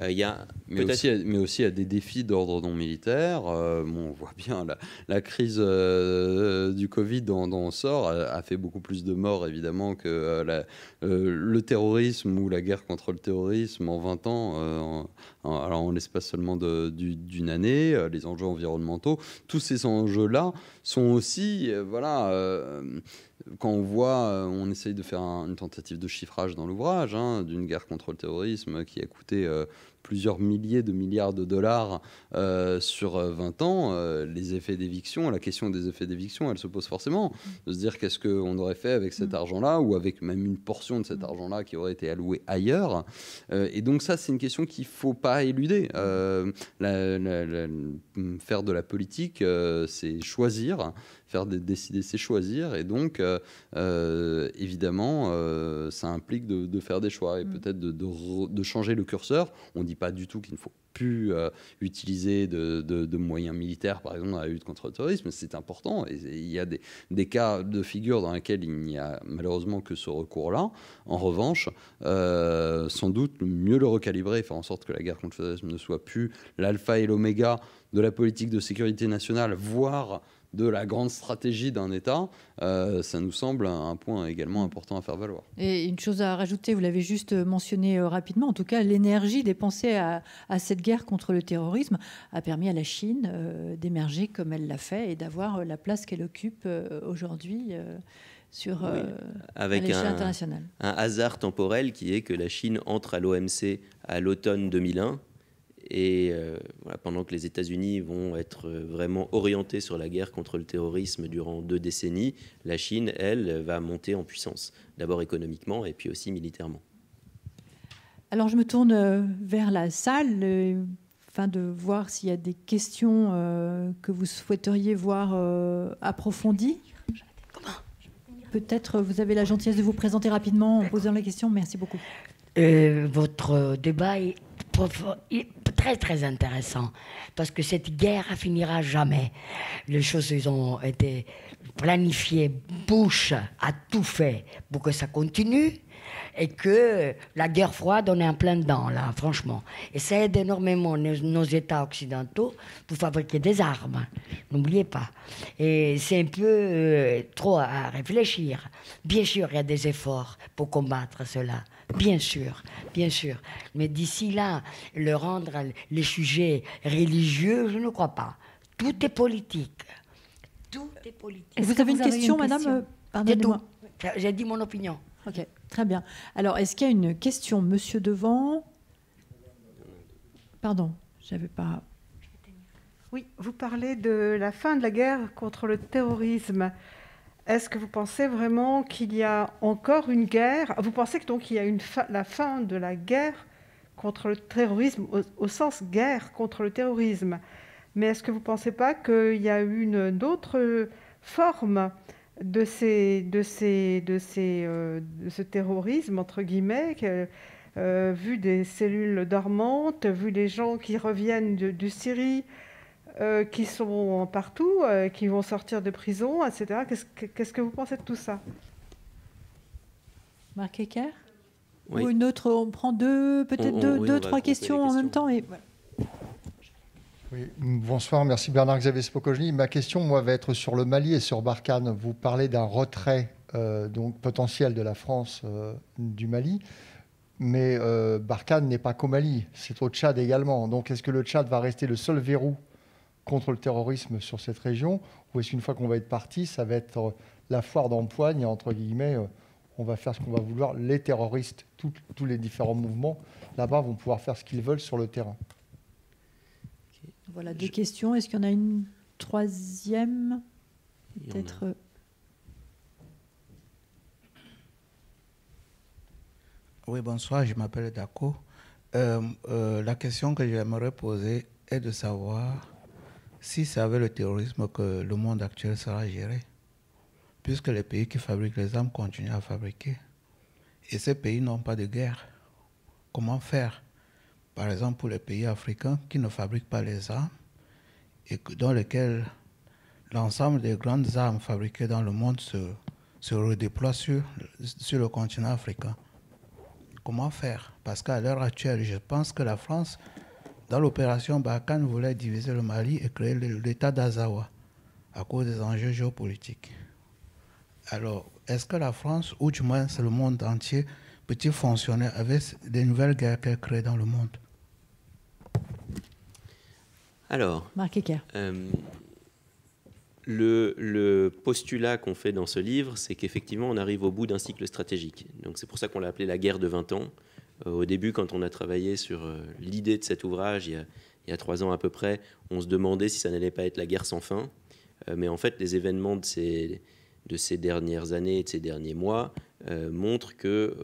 Speaker 4: Euh, mais, aussi, à des défis d'ordre non militaire. Euh, on voit bien la, crise euh, du Covid dont, on sort a, fait beaucoup plus de morts évidemment que le terrorisme ou la guerre contre le terrorisme en 20 ans. En, alors en l'espace seulement d'une année, les enjeux environnementaux, tous ces enjeux-là sont aussi, voilà quand on voit, on essaye de faire une tentative de chiffrage dans l'ouvrage, hein, d'une guerre contre le terrorisme qui a coûté plusieurs milliers de milliards de dollars euh, sur 20 euh, ans, euh, les effets d'éviction, la question des effets d'éviction, elle se pose forcément. Mm. De se dire qu'est-ce qu'on aurait fait avec cet mm. argent-là, ou avec même une portion de cet mm. argent-là qui aurait été alloué ailleurs. et donc ça, c'est une question qu'il ne faut pas éluder. faire de la politique, c'est choisir, faire décider, c'est choisir. Et donc, euh, euh, évidemment, euh, ça implique de, faire des choix et mmh. peut-être de, changer le curseur. On ne dit pas du tout qu'il ne faut plus utiliser de, moyens militaires, par exemple, dans la lutte contre le terrorisme. C'est important. Et il y a des, des, cas de figure dans lesquels il n'y a malheureusement que ce recours-là. En revanche, sans doute mieux le recalibrer, faire en sorte que la guerre contre le terrorisme ne soit plus l'alpha et l'oméga de la politique de sécurité nationale, voire de la grande stratégie d'un État, euh, ça nous semble un, point également important à faire valoir.
Speaker 2: Et une chose à rajouter, vous l'avez juste euh, mentionné euh, rapidement, en tout cas l'énergie dépensée à, cette guerre contre le terrorisme a permis à la Chine d'émerger comme elle l'a fait et d'avoir la place qu'elle occupe aujourd'hui sur oui,
Speaker 3: avec un, Un hasard temporel qui est que la Chine entre à l'OMC à l'automne 2001 et euh, pendant que les États-Unis vont être euh, vraiment orientés sur la guerre contre le terrorisme durant deux décennies, la Chine, elle, va monter en puissance, d'abord économiquement et puis aussi militairement.
Speaker 2: Alors je me tourne euh, vers la salle afin de voir s'il y a des questions que vous souhaiteriez voir approfondies. Peut-être vous avez la gentillesse de vous présenter rapidement en posant la question. Merci beaucoup. votre débat est profond, très très intéressant parce que cette guerre finira jamais. Les choses ont été planifiées, Bush a tout fait pour que ça continue et que la guerre froide, on est en plein dedans, là, franchement. Et ça aide énormément nos, États occidentaux pour fabriquer des armes, n'oubliez pas. Et c'est un peu euh, trop à réfléchir. Bien sûr, il y a des efforts pour combattre cela. Bien sûr, bien sûr. Mais d'ici là, le rendre les sujets religieux, je ne crois pas. Tout est politique.
Speaker 4: Tout est politique. Vous, avez, une question, madame euh, Pardonnez-moi.
Speaker 2: J'ai dit mon opinion. Ok, très bien. Alors, est-ce qu'il y a une question, monsieur Devant Pardon, j'avais pas.
Speaker 1: Oui, vous parlez de la fin de la guerre contre le terrorisme. Est-ce que vous pensez vraiment qu'il y a encore une guerre Vous pensez que donc il y a la fin de la guerre contre le terrorisme, au, sens guerre contre le terrorisme. Mais est-ce que vous ne pensez pas qu'il y a une autre forme de, de, euh, de, ce terrorisme, entre guillemets, euh, vu des cellules dormantes, vu les gens qui reviennent de, du Syrie, euh, qui sont partout, euh, qui vont sortir de prison, etc. Qu'est-ce que, vous pensez de tout ça
Speaker 2: Marc Ecker Ou une autre, on prend deux, peut-être deux, deux trois questions, en même temps. Et
Speaker 4: Oui, bonsoir, merci Bernard-Xavier Spokojny. Ma question, moi, va être sur le Mali et sur Barkhane. Vous parlez d'un retrait euh, donc potentiel de la France du Mali mais euh, Barkhane n'est pas qu'au Mali, c'est au Tchad également. Donc est-ce que le Tchad va rester le seul verrou contre le terrorisme sur cette région Ou est-ce qu'une fois qu'on va être parti, ça va être euh, la foire d'empoigne, entre guillemets, euh, on va faire ce qu'on va vouloir, les terroristes, tous les différents mouvements, là-bas, vont pouvoir faire ce qu'ils veulent sur le terrain
Speaker 2: Voilà deux questions. Est-ce qu'il y en a une troisième Peut-être. Euh.
Speaker 1: Oui, bonsoir, je m'appelle Dako. la question que j'aimerais poser est de savoir si c'est avec le terrorisme que le monde actuel sera géré, puisque les pays qui fabriquent les armes continuent à fabriquer, et ces pays n'ont pas de guerre, comment faire Par exemple, pour les pays africains qui ne fabriquent pas les armes, et dans lesquels l'ensemble des grandes armes fabriquées dans le monde se, se redéploie sur le continent africain. Comment faire Parce qu'à l'heure actuelle, je pense que la France dans l'opération Barkhane, voulait diviser le Mali et créer l'État d'Azawa à cause des enjeux géopolitiques. Alors, est-ce que la France, ou du moins le monde entier, peut-il fonctionner avec des nouvelles guerres qu'elle crée dans le monde
Speaker 3: Alors, euh, le, le, postulat qu'on fait dans ce livre, c'est qu'effectivement, on arrive au bout d'un cycle stratégique. Donc, c'est pour ça qu'on l'a appelé la guerre de 20 ans. Euh, au début, quand on a travaillé sur euh, l'idée de cet ouvrage, il y, a, trois ans à peu près, on se demandait si ça n'allait pas être la guerre sans fin. Euh, mais en fait, les événements de ces, dernières années et de ces derniers mois montrent que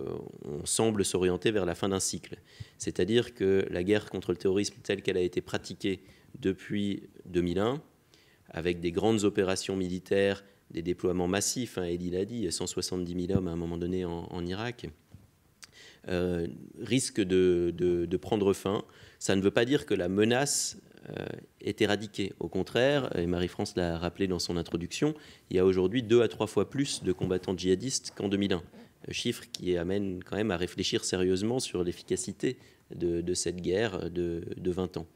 Speaker 3: on semble s'orienter vers la fin d'un cycle. C'est-à-dire que la guerre contre le terrorisme telle qu'elle a été pratiquée depuis 2001, avec des grandes opérations militaires, des déploiements massifs, hein, Eddie l'a dit, 170 000 hommes à un moment donné en Irak, euh, risque de, prendre fin. Ça ne veut pas dire que la menace euh, est éradiquée. Au contraire, et Marie-France l'a rappelé dans son introduction, il y a aujourd'hui deux à trois fois plus de combattants djihadistes qu'en 2001. Euh, chiffre qui amène quand même à réfléchir sérieusement sur l'efficacité de, cette guerre de, 20 ans.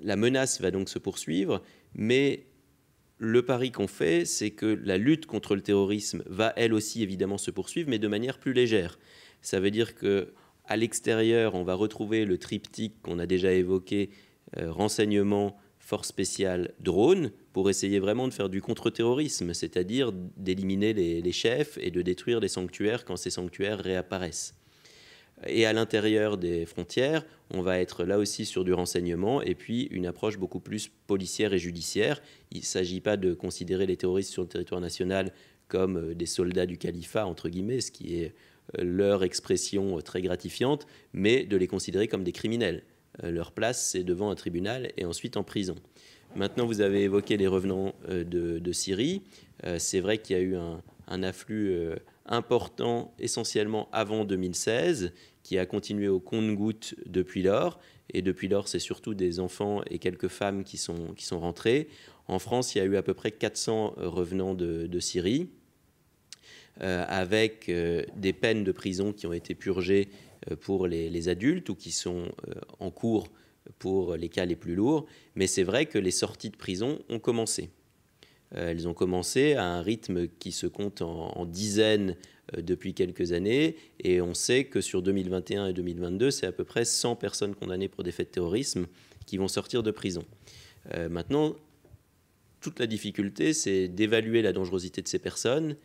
Speaker 3: la menace va donc se poursuivre, mais le pari qu'on fait, c'est que la lutte contre le terrorisme va elle aussi évidemment se poursuivre, mais de manière plus légère. Ça veut dire que à l'extérieur, on va retrouver le triptyque qu'on a déjà évoqué euh, renseignement, force spéciale, drone, pour essayer vraiment de faire du contre-terrorisme, c'est-à-dire d'éliminer les, les, chefs et de détruire les sanctuaires quand ces sanctuaires réapparaissent. Et à l'intérieur des frontières, on va être là aussi sur du renseignement et puis une approche beaucoup plus policière et judiciaire. Il ne s'agit pas de considérer les terroristes sur le territoire national comme euh, des soldats du califat, entre guillemets, ce qui est leur expression euh, très gratifiante, mais de les considérer comme des criminels. Euh, leur place, c'est devant un tribunal et ensuite en prison. Maintenant, vous avez évoqué les revenants euh, de, Syrie. C'est vrai qu'il y a eu un, afflux important, essentiellement avant 2016, qui a continué au compte-goutte depuis lors. Et depuis lors, c'est surtout des enfants et quelques femmes qui sont, qui sont rentrés. En France, il y a eu à peu près 400 revenants de Syrie. Euh, avec euh, des peines de prison qui ont été purgées euh, pour les, adultes ou qui sont en cours pour les cas les plus lourds. Mais c'est vrai que les sorties de prison ont commencé. Elles ont commencé à un rythme qui se compte en, dizaines depuis quelques années. Et on sait que sur 2021 et 2022, c'est à peu près 100 personnes condamnées pour des faits de terrorisme qui vont sortir de prison. maintenant, toute la difficulté, c'est d'évaluer la dangerosité de ces personnes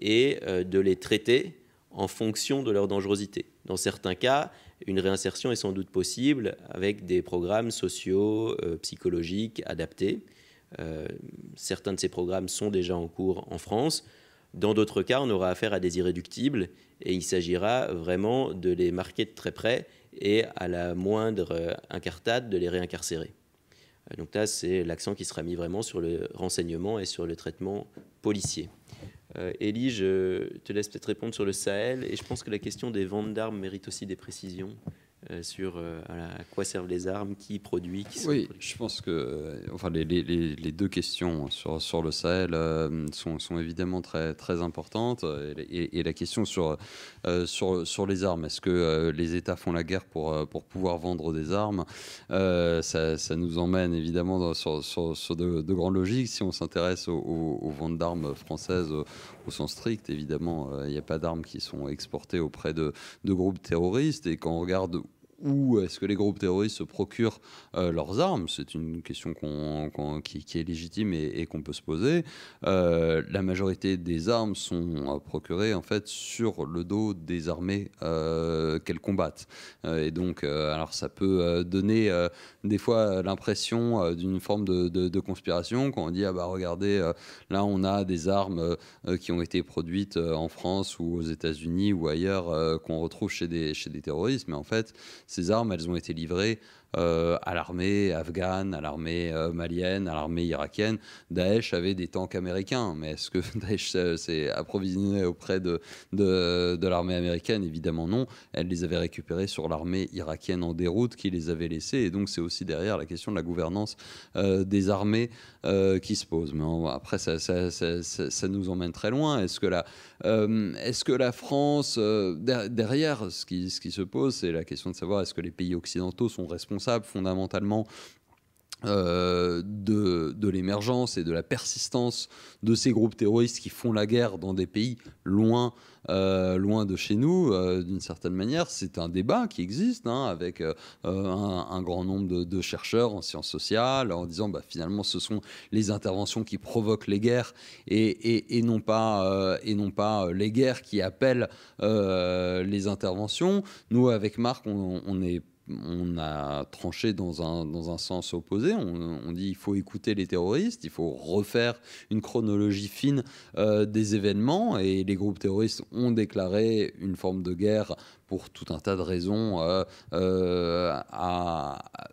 Speaker 3: et euh, de les traiter en fonction de leur dangerosité. Dans certains cas, une réinsertion est sans doute possible avec des programmes sociaux, euh, psychologiques adaptés. Euh, certains de ces programmes sont déjà en cours en France. Dans d'autres cas, on aura affaire à des irréductibles et il s'agira vraiment de les marquer de très près et à la moindre incartade de les réincarcérer. donc là, c'est l'accent qui sera mis vraiment sur le renseignement et sur le traitement policier. Élie, euh, je te laisse peut-être répondre sur le Sahel, et je pense que la question des ventes d'armes mérite aussi des précisions. Euh, sur euh, à quoi servent les armes, qui produit, qui Oui,
Speaker 4: je pense que euh, enfin, les, les, les, deux questions sur, sur le Sahel sont, sont, évidemment très, très importantes. Et, la question sur, sur, sur les armes, est-ce que les États font la guerre pour, pour pouvoir vendre des armes ça, ça, nous emmène évidemment sur, sur, de, grandes logiques. Si on s'intéresse aux, ventes d'armes françaises au, sens strict, évidemment, il n'y a pas d'armes qui sont exportées auprès de, de groupes terroristes. Et quand on regarde où est-ce que les groupes terroristes se procurent euh, leurs armes C'est une question qui, est légitime et, qu'on peut se poser. Euh, la majorité des armes sont euh, procurées en fait sur le dos des armées qu'elles combattent. et donc, alors ça peut donner des fois l'impression d'une forme de, conspiration quand on dit ah bah regardez là on a des armes qui ont été produites en France ou aux États-Unis ou ailleurs qu'on retrouve chez des chez des terroristes, mais en fait ces armes, elles ont été livrées euh, à l'armée afghane, à l'armée euh, malienne, à l'armée irakienne. Daesh avait des tanks américains, mais est-ce que Daesh euh, s'est approvisionné auprès de, de, l'armée américaine Évidemment non. Elle les avait récupérés sur l'armée irakienne en déroute qui les avait laissés. Et donc c'est aussi derrière la question de la gouvernance des armées qui se pose. Mais après, ça, ça, nous emmène très loin. Est-ce que la, est-ce que la France, derrière, ce qui, ce qui se pose, c'est la question de savoir est-ce que les pays occidentaux sont responsables fondamentalement euh, de, de l'émergence et de la persistance de ces groupes terroristes qui font la guerre dans des pays loin, euh, loin de chez nous, euh, d'une certaine manière. C'est un débat qui existe hein, avec un, grand nombre de, chercheurs en sciences sociales en disant bah, finalement ce sont les interventions qui provoquent les guerres et, et, et non pas, et non pas les guerres qui appellent les interventions. Nous, avec Marc, on, on est on a tranché dans un, sens opposé. On, dit il faut écouter les terroristes, il faut refaire une chronologie fine euh, des événements. Et les groupes terroristes ont déclaré une forme de guerre pour tout un tas de raisons, euh, euh,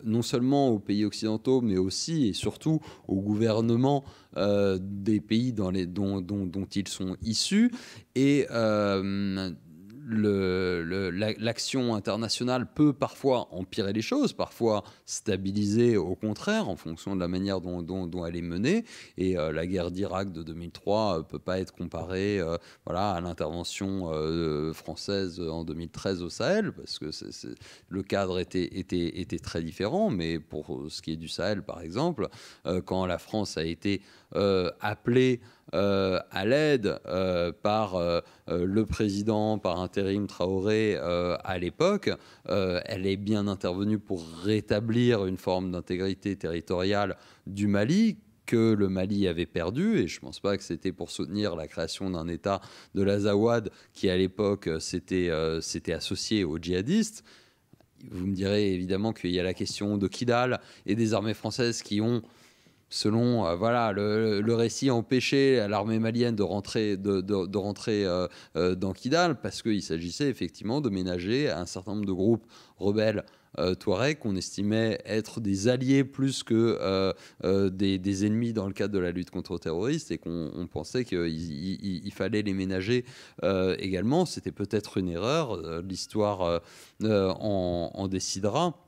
Speaker 4: non seulement aux pays occidentaux, mais aussi et surtout aux gouvernements des pays dans les, dont, dont, dont ils sont issus. Et l'action internationale peut parfois empirer les choses, parfois stabiliser au contraire en fonction de la manière dont, elle est menée. Et euh, la guerre d'Irak de 2003 ne euh, peut pas être comparée euh, voilà, à l'intervention française en 2013 au Sahel, parce que le cadre était, était, était, très différent. Mais pour ce qui est du Sahel, par exemple, quand la France a été appelée euh, à l'aide euh, par euh, le président par intérim Traoré à l'époque. elle est bien intervenue pour rétablir une forme d'intégrité territoriale du Mali que le Mali avait perdu, et je ne pense pas que c'était pour soutenir la création d'un État de l'Azawad qui à l'époque s'était associé aux djihadistes. Vous me direz évidemment qu'il y a la question de Kidal et des armées françaises qui ont selon euh, voilà le, récit empêcher l'armée malienne de rentrer, de, rentrer euh, euh, dans Kidal parce qu'il s'agissait effectivement de ménager un certain nombre de groupes rebelles Touareg qu'on estimait être des alliés plus que des, ennemis dans le cadre de la lutte contre le terroriste et qu'on pensait qu'il fallait les ménager également. C'était peut-être une erreur. L'histoire en, décidera.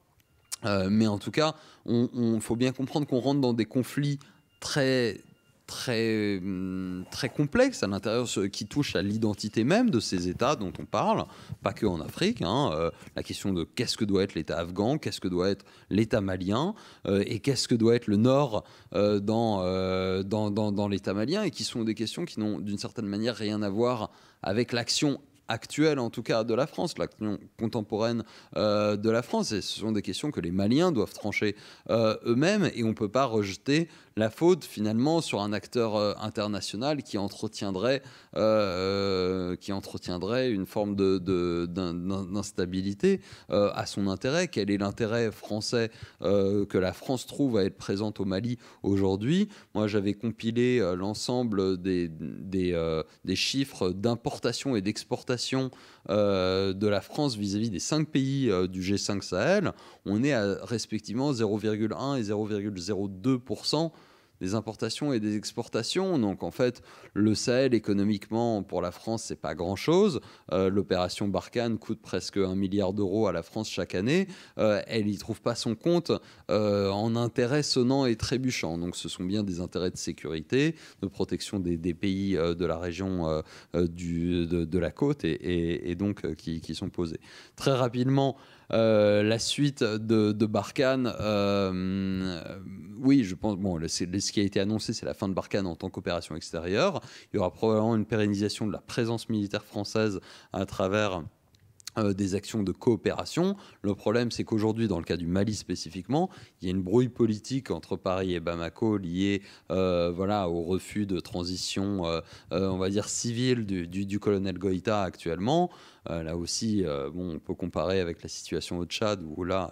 Speaker 4: Euh, mais en tout cas, il on, faut bien comprendre qu'on rentre dans des conflits très très hum, très complexes à l'intérieur qui touchent à l'identité même de ces États dont on parle, pas que en Afrique. Hein, euh, la question de qu'est-ce que doit être l'État afghan, qu'est-ce que doit être l'État malien euh, et qu'est-ce que doit être le Nord dans, dans, dans, dans l'État malien et qui sont des questions qui n'ont d'une certaine manière rien à voir avec l'action actuelle en tout cas de la France, l'action contemporaine euh, de la France. Et ce sont des questions que les Maliens doivent trancher euh, eux-mêmes et on ne peut pas rejeter la faute finalement sur un acteur euh, international qui entretiendrait, qui entretiendrait une forme d'instabilité de, à son intérêt. Quel est l'intérêt français que la France trouve à être présente au Mali aujourd'hui Moi j'avais compilé l'ensemble des, des chiffres d'importation et d'exportation euh, de la France vis-à-vis des cinq pays euh, du G5 Sahel, on est à respectivement 0,1 et 0,02% des importations et des exportations. Donc en fait, le Sahel économiquement pour la France, c'est pas grand-chose. Euh, l'opération Barkhane coûte presque un milliard d'euros à la France chaque année. Euh, elle y trouve pas son compte euh, en intérêts sonnants et trébuchants. Donc ce sont bien des intérêts de sécurité, de protection des, pays de la région du, de, la côte et, donc qui, qui sont posés. Très rapidement, euh, la suite de, de Barkhane, euh, oui, je pense, bon, ce qui a été annoncé, c'est la fin de Barkhane en tant qu'opération extérieure. Il y aura probablement une pérennisation de la présence militaire française à travers euh, des actions de coopération. Le problème, c'est qu'aujourd'hui, dans le cas du Mali spécifiquement, il y a une brouille politique entre Paris et Bamako liée voilà, au refus de transition, on va dire, civile du colonel Goïta actuellement. Euh, là aussi, euh, on peut comparer avec la situation au Tchad où là,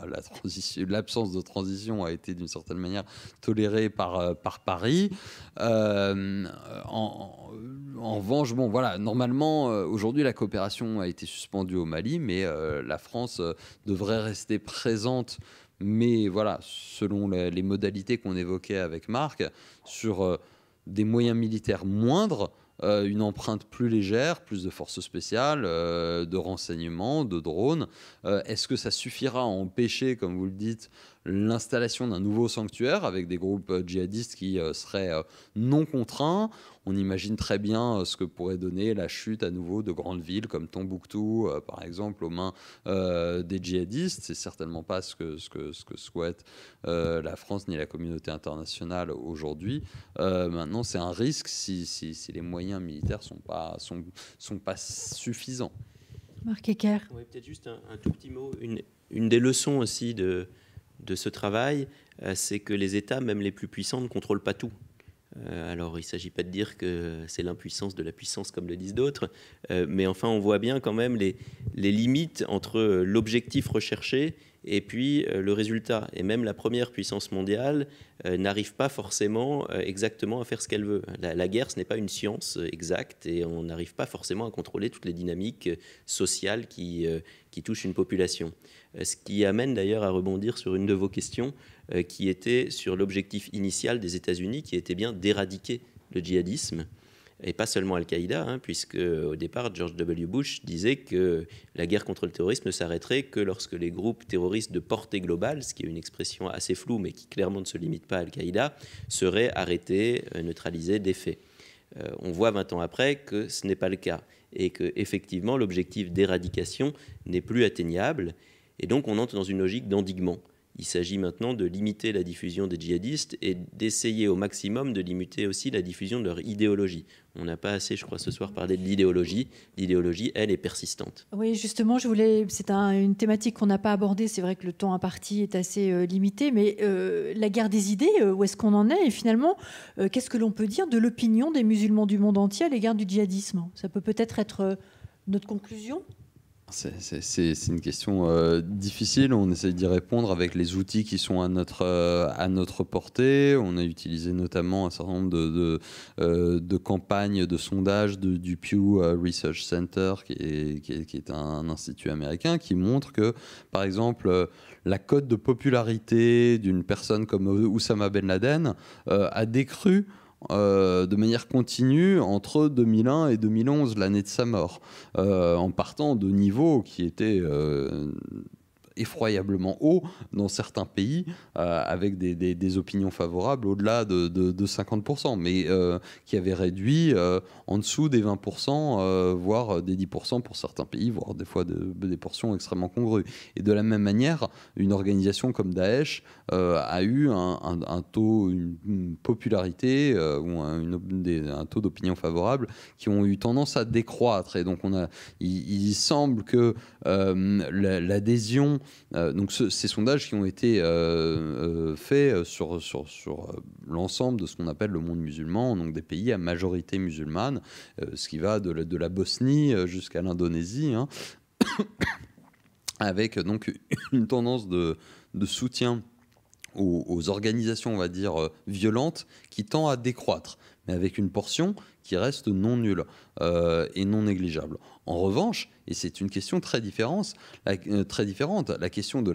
Speaker 4: l'absence de transition a été d'une certaine manière tolérée par, euh, Paris. en, revanche, voilà, normalement, aujourd'hui, la coopération a été suspendue au Mali, mais la France devrait rester présente mais voilà, selon les, modalités qu'on évoquait avec Marc, sur des moyens militaires moindres, euh, une empreinte plus légère, plus de forces spéciales, euh, de renseignements, de drones. Euh, est-ce que ça suffira à empêcher, comme vous le dites, l'installation d'un nouveau sanctuaire avec des groupes euh, djihadistes qui euh, seraient euh, non contraints. On imagine très bien ce que pourrait donner la chute à nouveau de grandes villes comme Tombouctou, par exemple, aux mains des djihadistes. C'est certainement pas ce que, ce que, ce que souhaite la France ni la communauté internationale aujourd'hui. maintenant, c'est un risque si, si, les moyens militaires sont pas, sont, sont pas suffisants.
Speaker 3: Marc Ecker. Oui, peut-être juste un, un, tout petit mot.
Speaker 4: Une, une des leçons
Speaker 3: aussi de, de ce travail, euh, c'est que les États, même les plus puissants, ne contrôlent pas tout. Euh, alors il ne s'agit pas de dire que c'est l'impuissance de la puissance, comme le disent d'autres, euh, mais enfin on voit bien quand même les, limites entre l'objectif recherché et puis euh, le résultat, et même la première puissance mondiale, euh, n'arrive pas forcément euh, exactement à faire ce qu'elle veut. La, guerre, ce n'est pas une science exacte et on n'arrive pas forcément à contrôler toutes les dynamiques sociales qui, qui touchent une population. Ce qui amène d'ailleurs à rebondir sur une de vos questions qui était sur l'objectif initial des États-Unis qui était bien d'éradiquer le djihadisme et pas seulement Al-Qaïda, hein, puisque au départ, George W. Bush disait que la guerre contre le terrorisme ne s'arrêterait que lorsque les groupes terroristes de portée globale, ce qui est une expression assez floue, mais qui clairement ne se limite pas à Al-Qaïda, seraient arrêtés, euh, neutralisés, défaits. Euh, on voit 20 ans après que ce n'est pas le cas, et qu'effectivement, l'objectif d'éradication n'est plus atteignable, et donc on entre dans une logique d'endiguement. Il s'agit maintenant de limiter la diffusion des djihadistes et d'essayer au maximum de limiter aussi la diffusion de leur idéologie. On n'a pas assez, je crois, ce soir parlé de l'idéologie. L'idéologie, elle, est persistante.
Speaker 2: Oui, justement, je voulais. C'est une thématique qu'on n'a pas abordée. C'est vrai que le temps imparti est assez euh, limité, mais euh, la guerre des idées, euh, où est-ce qu'on en est Et finalement, qu'est-ce que l'on peut dire de l'opinion des musulmans du monde entier à l'égard du djihadisme Ça peut peut être, être notre conclusion
Speaker 4: c'est une question euh, difficile. On essaie d'y répondre avec les outils qui sont euh, à notre, portée. On a utilisé notamment un certain nombre de, euh, campagnes de sondage du Pew Research Center, qui est, qui est, un institut américain, qui montre que, par exemple, la cote de popularité d'une personne comme Oussama Ben Laden a décru euh, de manière continue entre 2001 et 2011, l'année de sa mort, euh, en partant de niveaux qui étaient euh, effroyablement haut dans certains pays, euh, avec des, opinions favorables au-delà de, 50%, mais euh, qui avait réduit euh, en dessous des 20%, voire des 10% pour certains pays, voire des fois des portions extrêmement congrues. Et de la même manière, une organisation comme Daesh a eu un, taux, une, popularité ou un, taux d'opinion favorable qui ont eu tendance à décroître. Et donc, on a, il semble que l'adhésion euh, donc ces sondages qui ont été euh, euh, faits sur, sur, sur l'ensemble de ce qu'on appelle le monde musulman, donc des pays à majorité musulmane, ce qui va de la, de la Bosnie jusqu'à l'Indonésie, hein, avec donc une tendance de, de soutien aux, aux, organisations, on va dire, violentes, qui tend à décroître, mais avec une portion qui reste non nul euh, et non négligeable. En revanche, et c'est une question très, différente, la, euh, très différente, la question de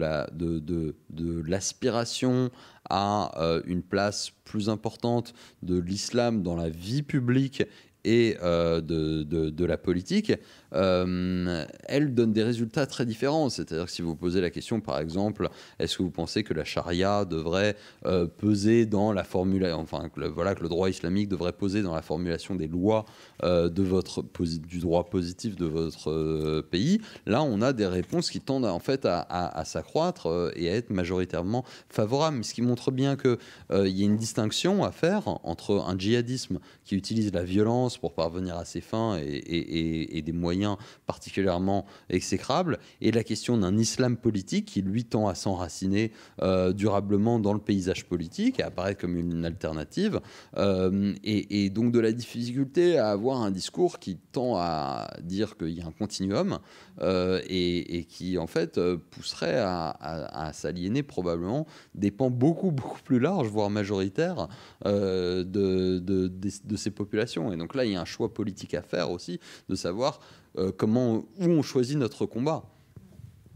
Speaker 4: l'aspiration la, de, à euh, une place plus importante de l'islam dans la vie publique et euh, de, la politique, euh, elle donne des résultats très différents. C'est-à-dire que si vous posez la question, par exemple, est-ce que vous pensez que la charia devrait euh, peser dans la formulation, enfin, que le, voilà, que le droit islamique devrait peser dans la formulation des lois de votre, du droit positif de votre pays Là, on a des réponses qui tendent en fait à, s'accroître et à être majoritairement favorables, ce qui montre bien qu'il il y a une distinction à faire entre un djihadisme qui utilise la violence pour parvenir à ses fins et, des moyens particulièrement exécrables, et la question d'un islam politique qui lui tend à s'enraciner euh, durablement dans le paysage politique et apparaître comme une alternative, euh, et, donc de la difficulté à avoir un discours qui tend à dire qu'il y a un continuum euh, et, qui en fait pousserait à, s'aliéner probablement des pans beaucoup beaucoup plus larges, voire majoritaires de, de ces populations. Et donc là, il y a un choix politique à faire aussi de savoir euh, comment, où on choisit notre combat.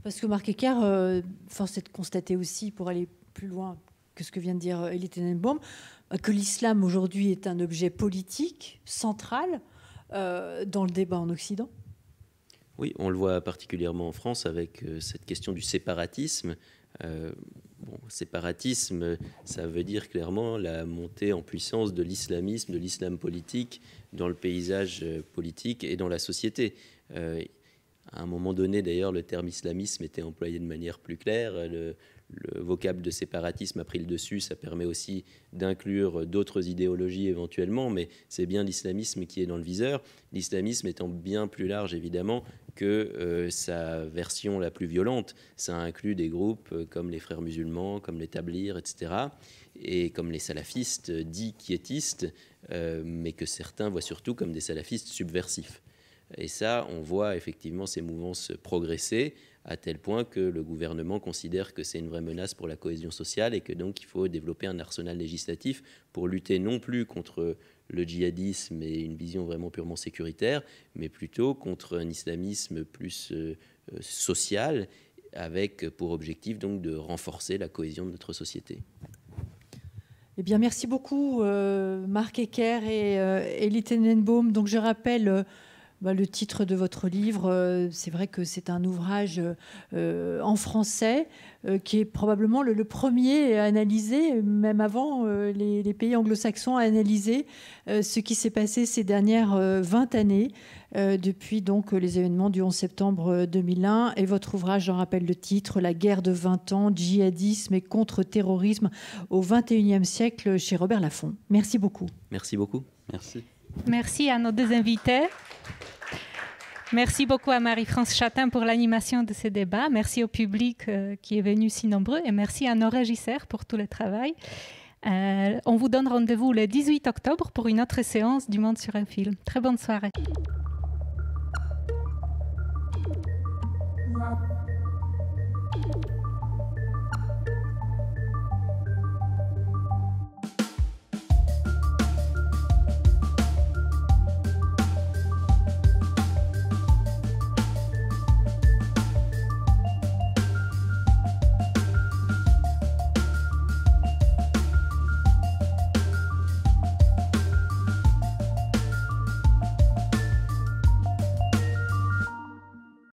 Speaker 2: Parce que Marc Ecker, euh, force est de constater aussi, pour aller plus loin que ce que vient de dire Elie Tenenbaum, euh, que l'islam aujourd'hui est un objet politique central dans le débat en Occident.
Speaker 3: Oui, on le voit particulièrement en France avec cette question du séparatisme euh, bon, séparatisme, ça veut dire clairement la montée en puissance de l'islamisme, de l'islam politique dans le paysage euh, politique et dans la société. Euh, à un moment donné, d'ailleurs, le terme islamisme était employé de manière plus claire. le, vocable de séparatisme a pris le dessus. Ça permet aussi d'inclure d'autres idéologies éventuellement, mais c'est bien l'islamisme qui est dans le viseur. L'islamisme étant bien plus large, évidemment, que euh, sa version la plus violente, ça inclut des groupes euh, comme les frères musulmans, comme l'établir, etc., et comme les salafistes dits quiétistes, euh, mais que certains voient surtout comme des salafistes subversifs. Et ça, on voit effectivement ces mouvances progresser à tel point que le gouvernement considère que c'est une vraie menace pour la cohésion sociale et que donc il faut développer un arsenal législatif pour lutter non plus contre le djihadisme et une vision vraiment purement sécuritaire, mais plutôt contre un islamisme plus euh, euh, social, avec pour objectif donc de renforcer la cohésion de notre société.
Speaker 2: Eh bien, merci beaucoup, euh, Marc Ecker et euh, Tenenbaum. Donc, je rappelle bah, le titre de votre livre, euh, c'est vrai que c'est un ouvrage euh, en français euh, qui est probablement le, premier à analyser, même avant les, pays anglo-saxons, à analyser ce qui s'est passé ces dernières 20 années, depuis donc les événements du 11 septembre 2001. Et votre ouvrage, j'en rappelle le titre, La guerre de 20 ans, djihadisme et contre-terrorisme au 21e siècle chez Robert Laffont. Merci
Speaker 1: beaucoup.
Speaker 3: Merci beaucoup. Merci.
Speaker 1: Merci à nos deux invités. Merci beaucoup à Marie-France Chatin pour l'animation de ce débat. Merci au public euh, qui est venu si nombreux et merci à nos régisseurs pour tout le travail. Euh, on vous donne rendez-vous le 18 octobre pour une autre séance du Monde sur un film. Très bonne soirée.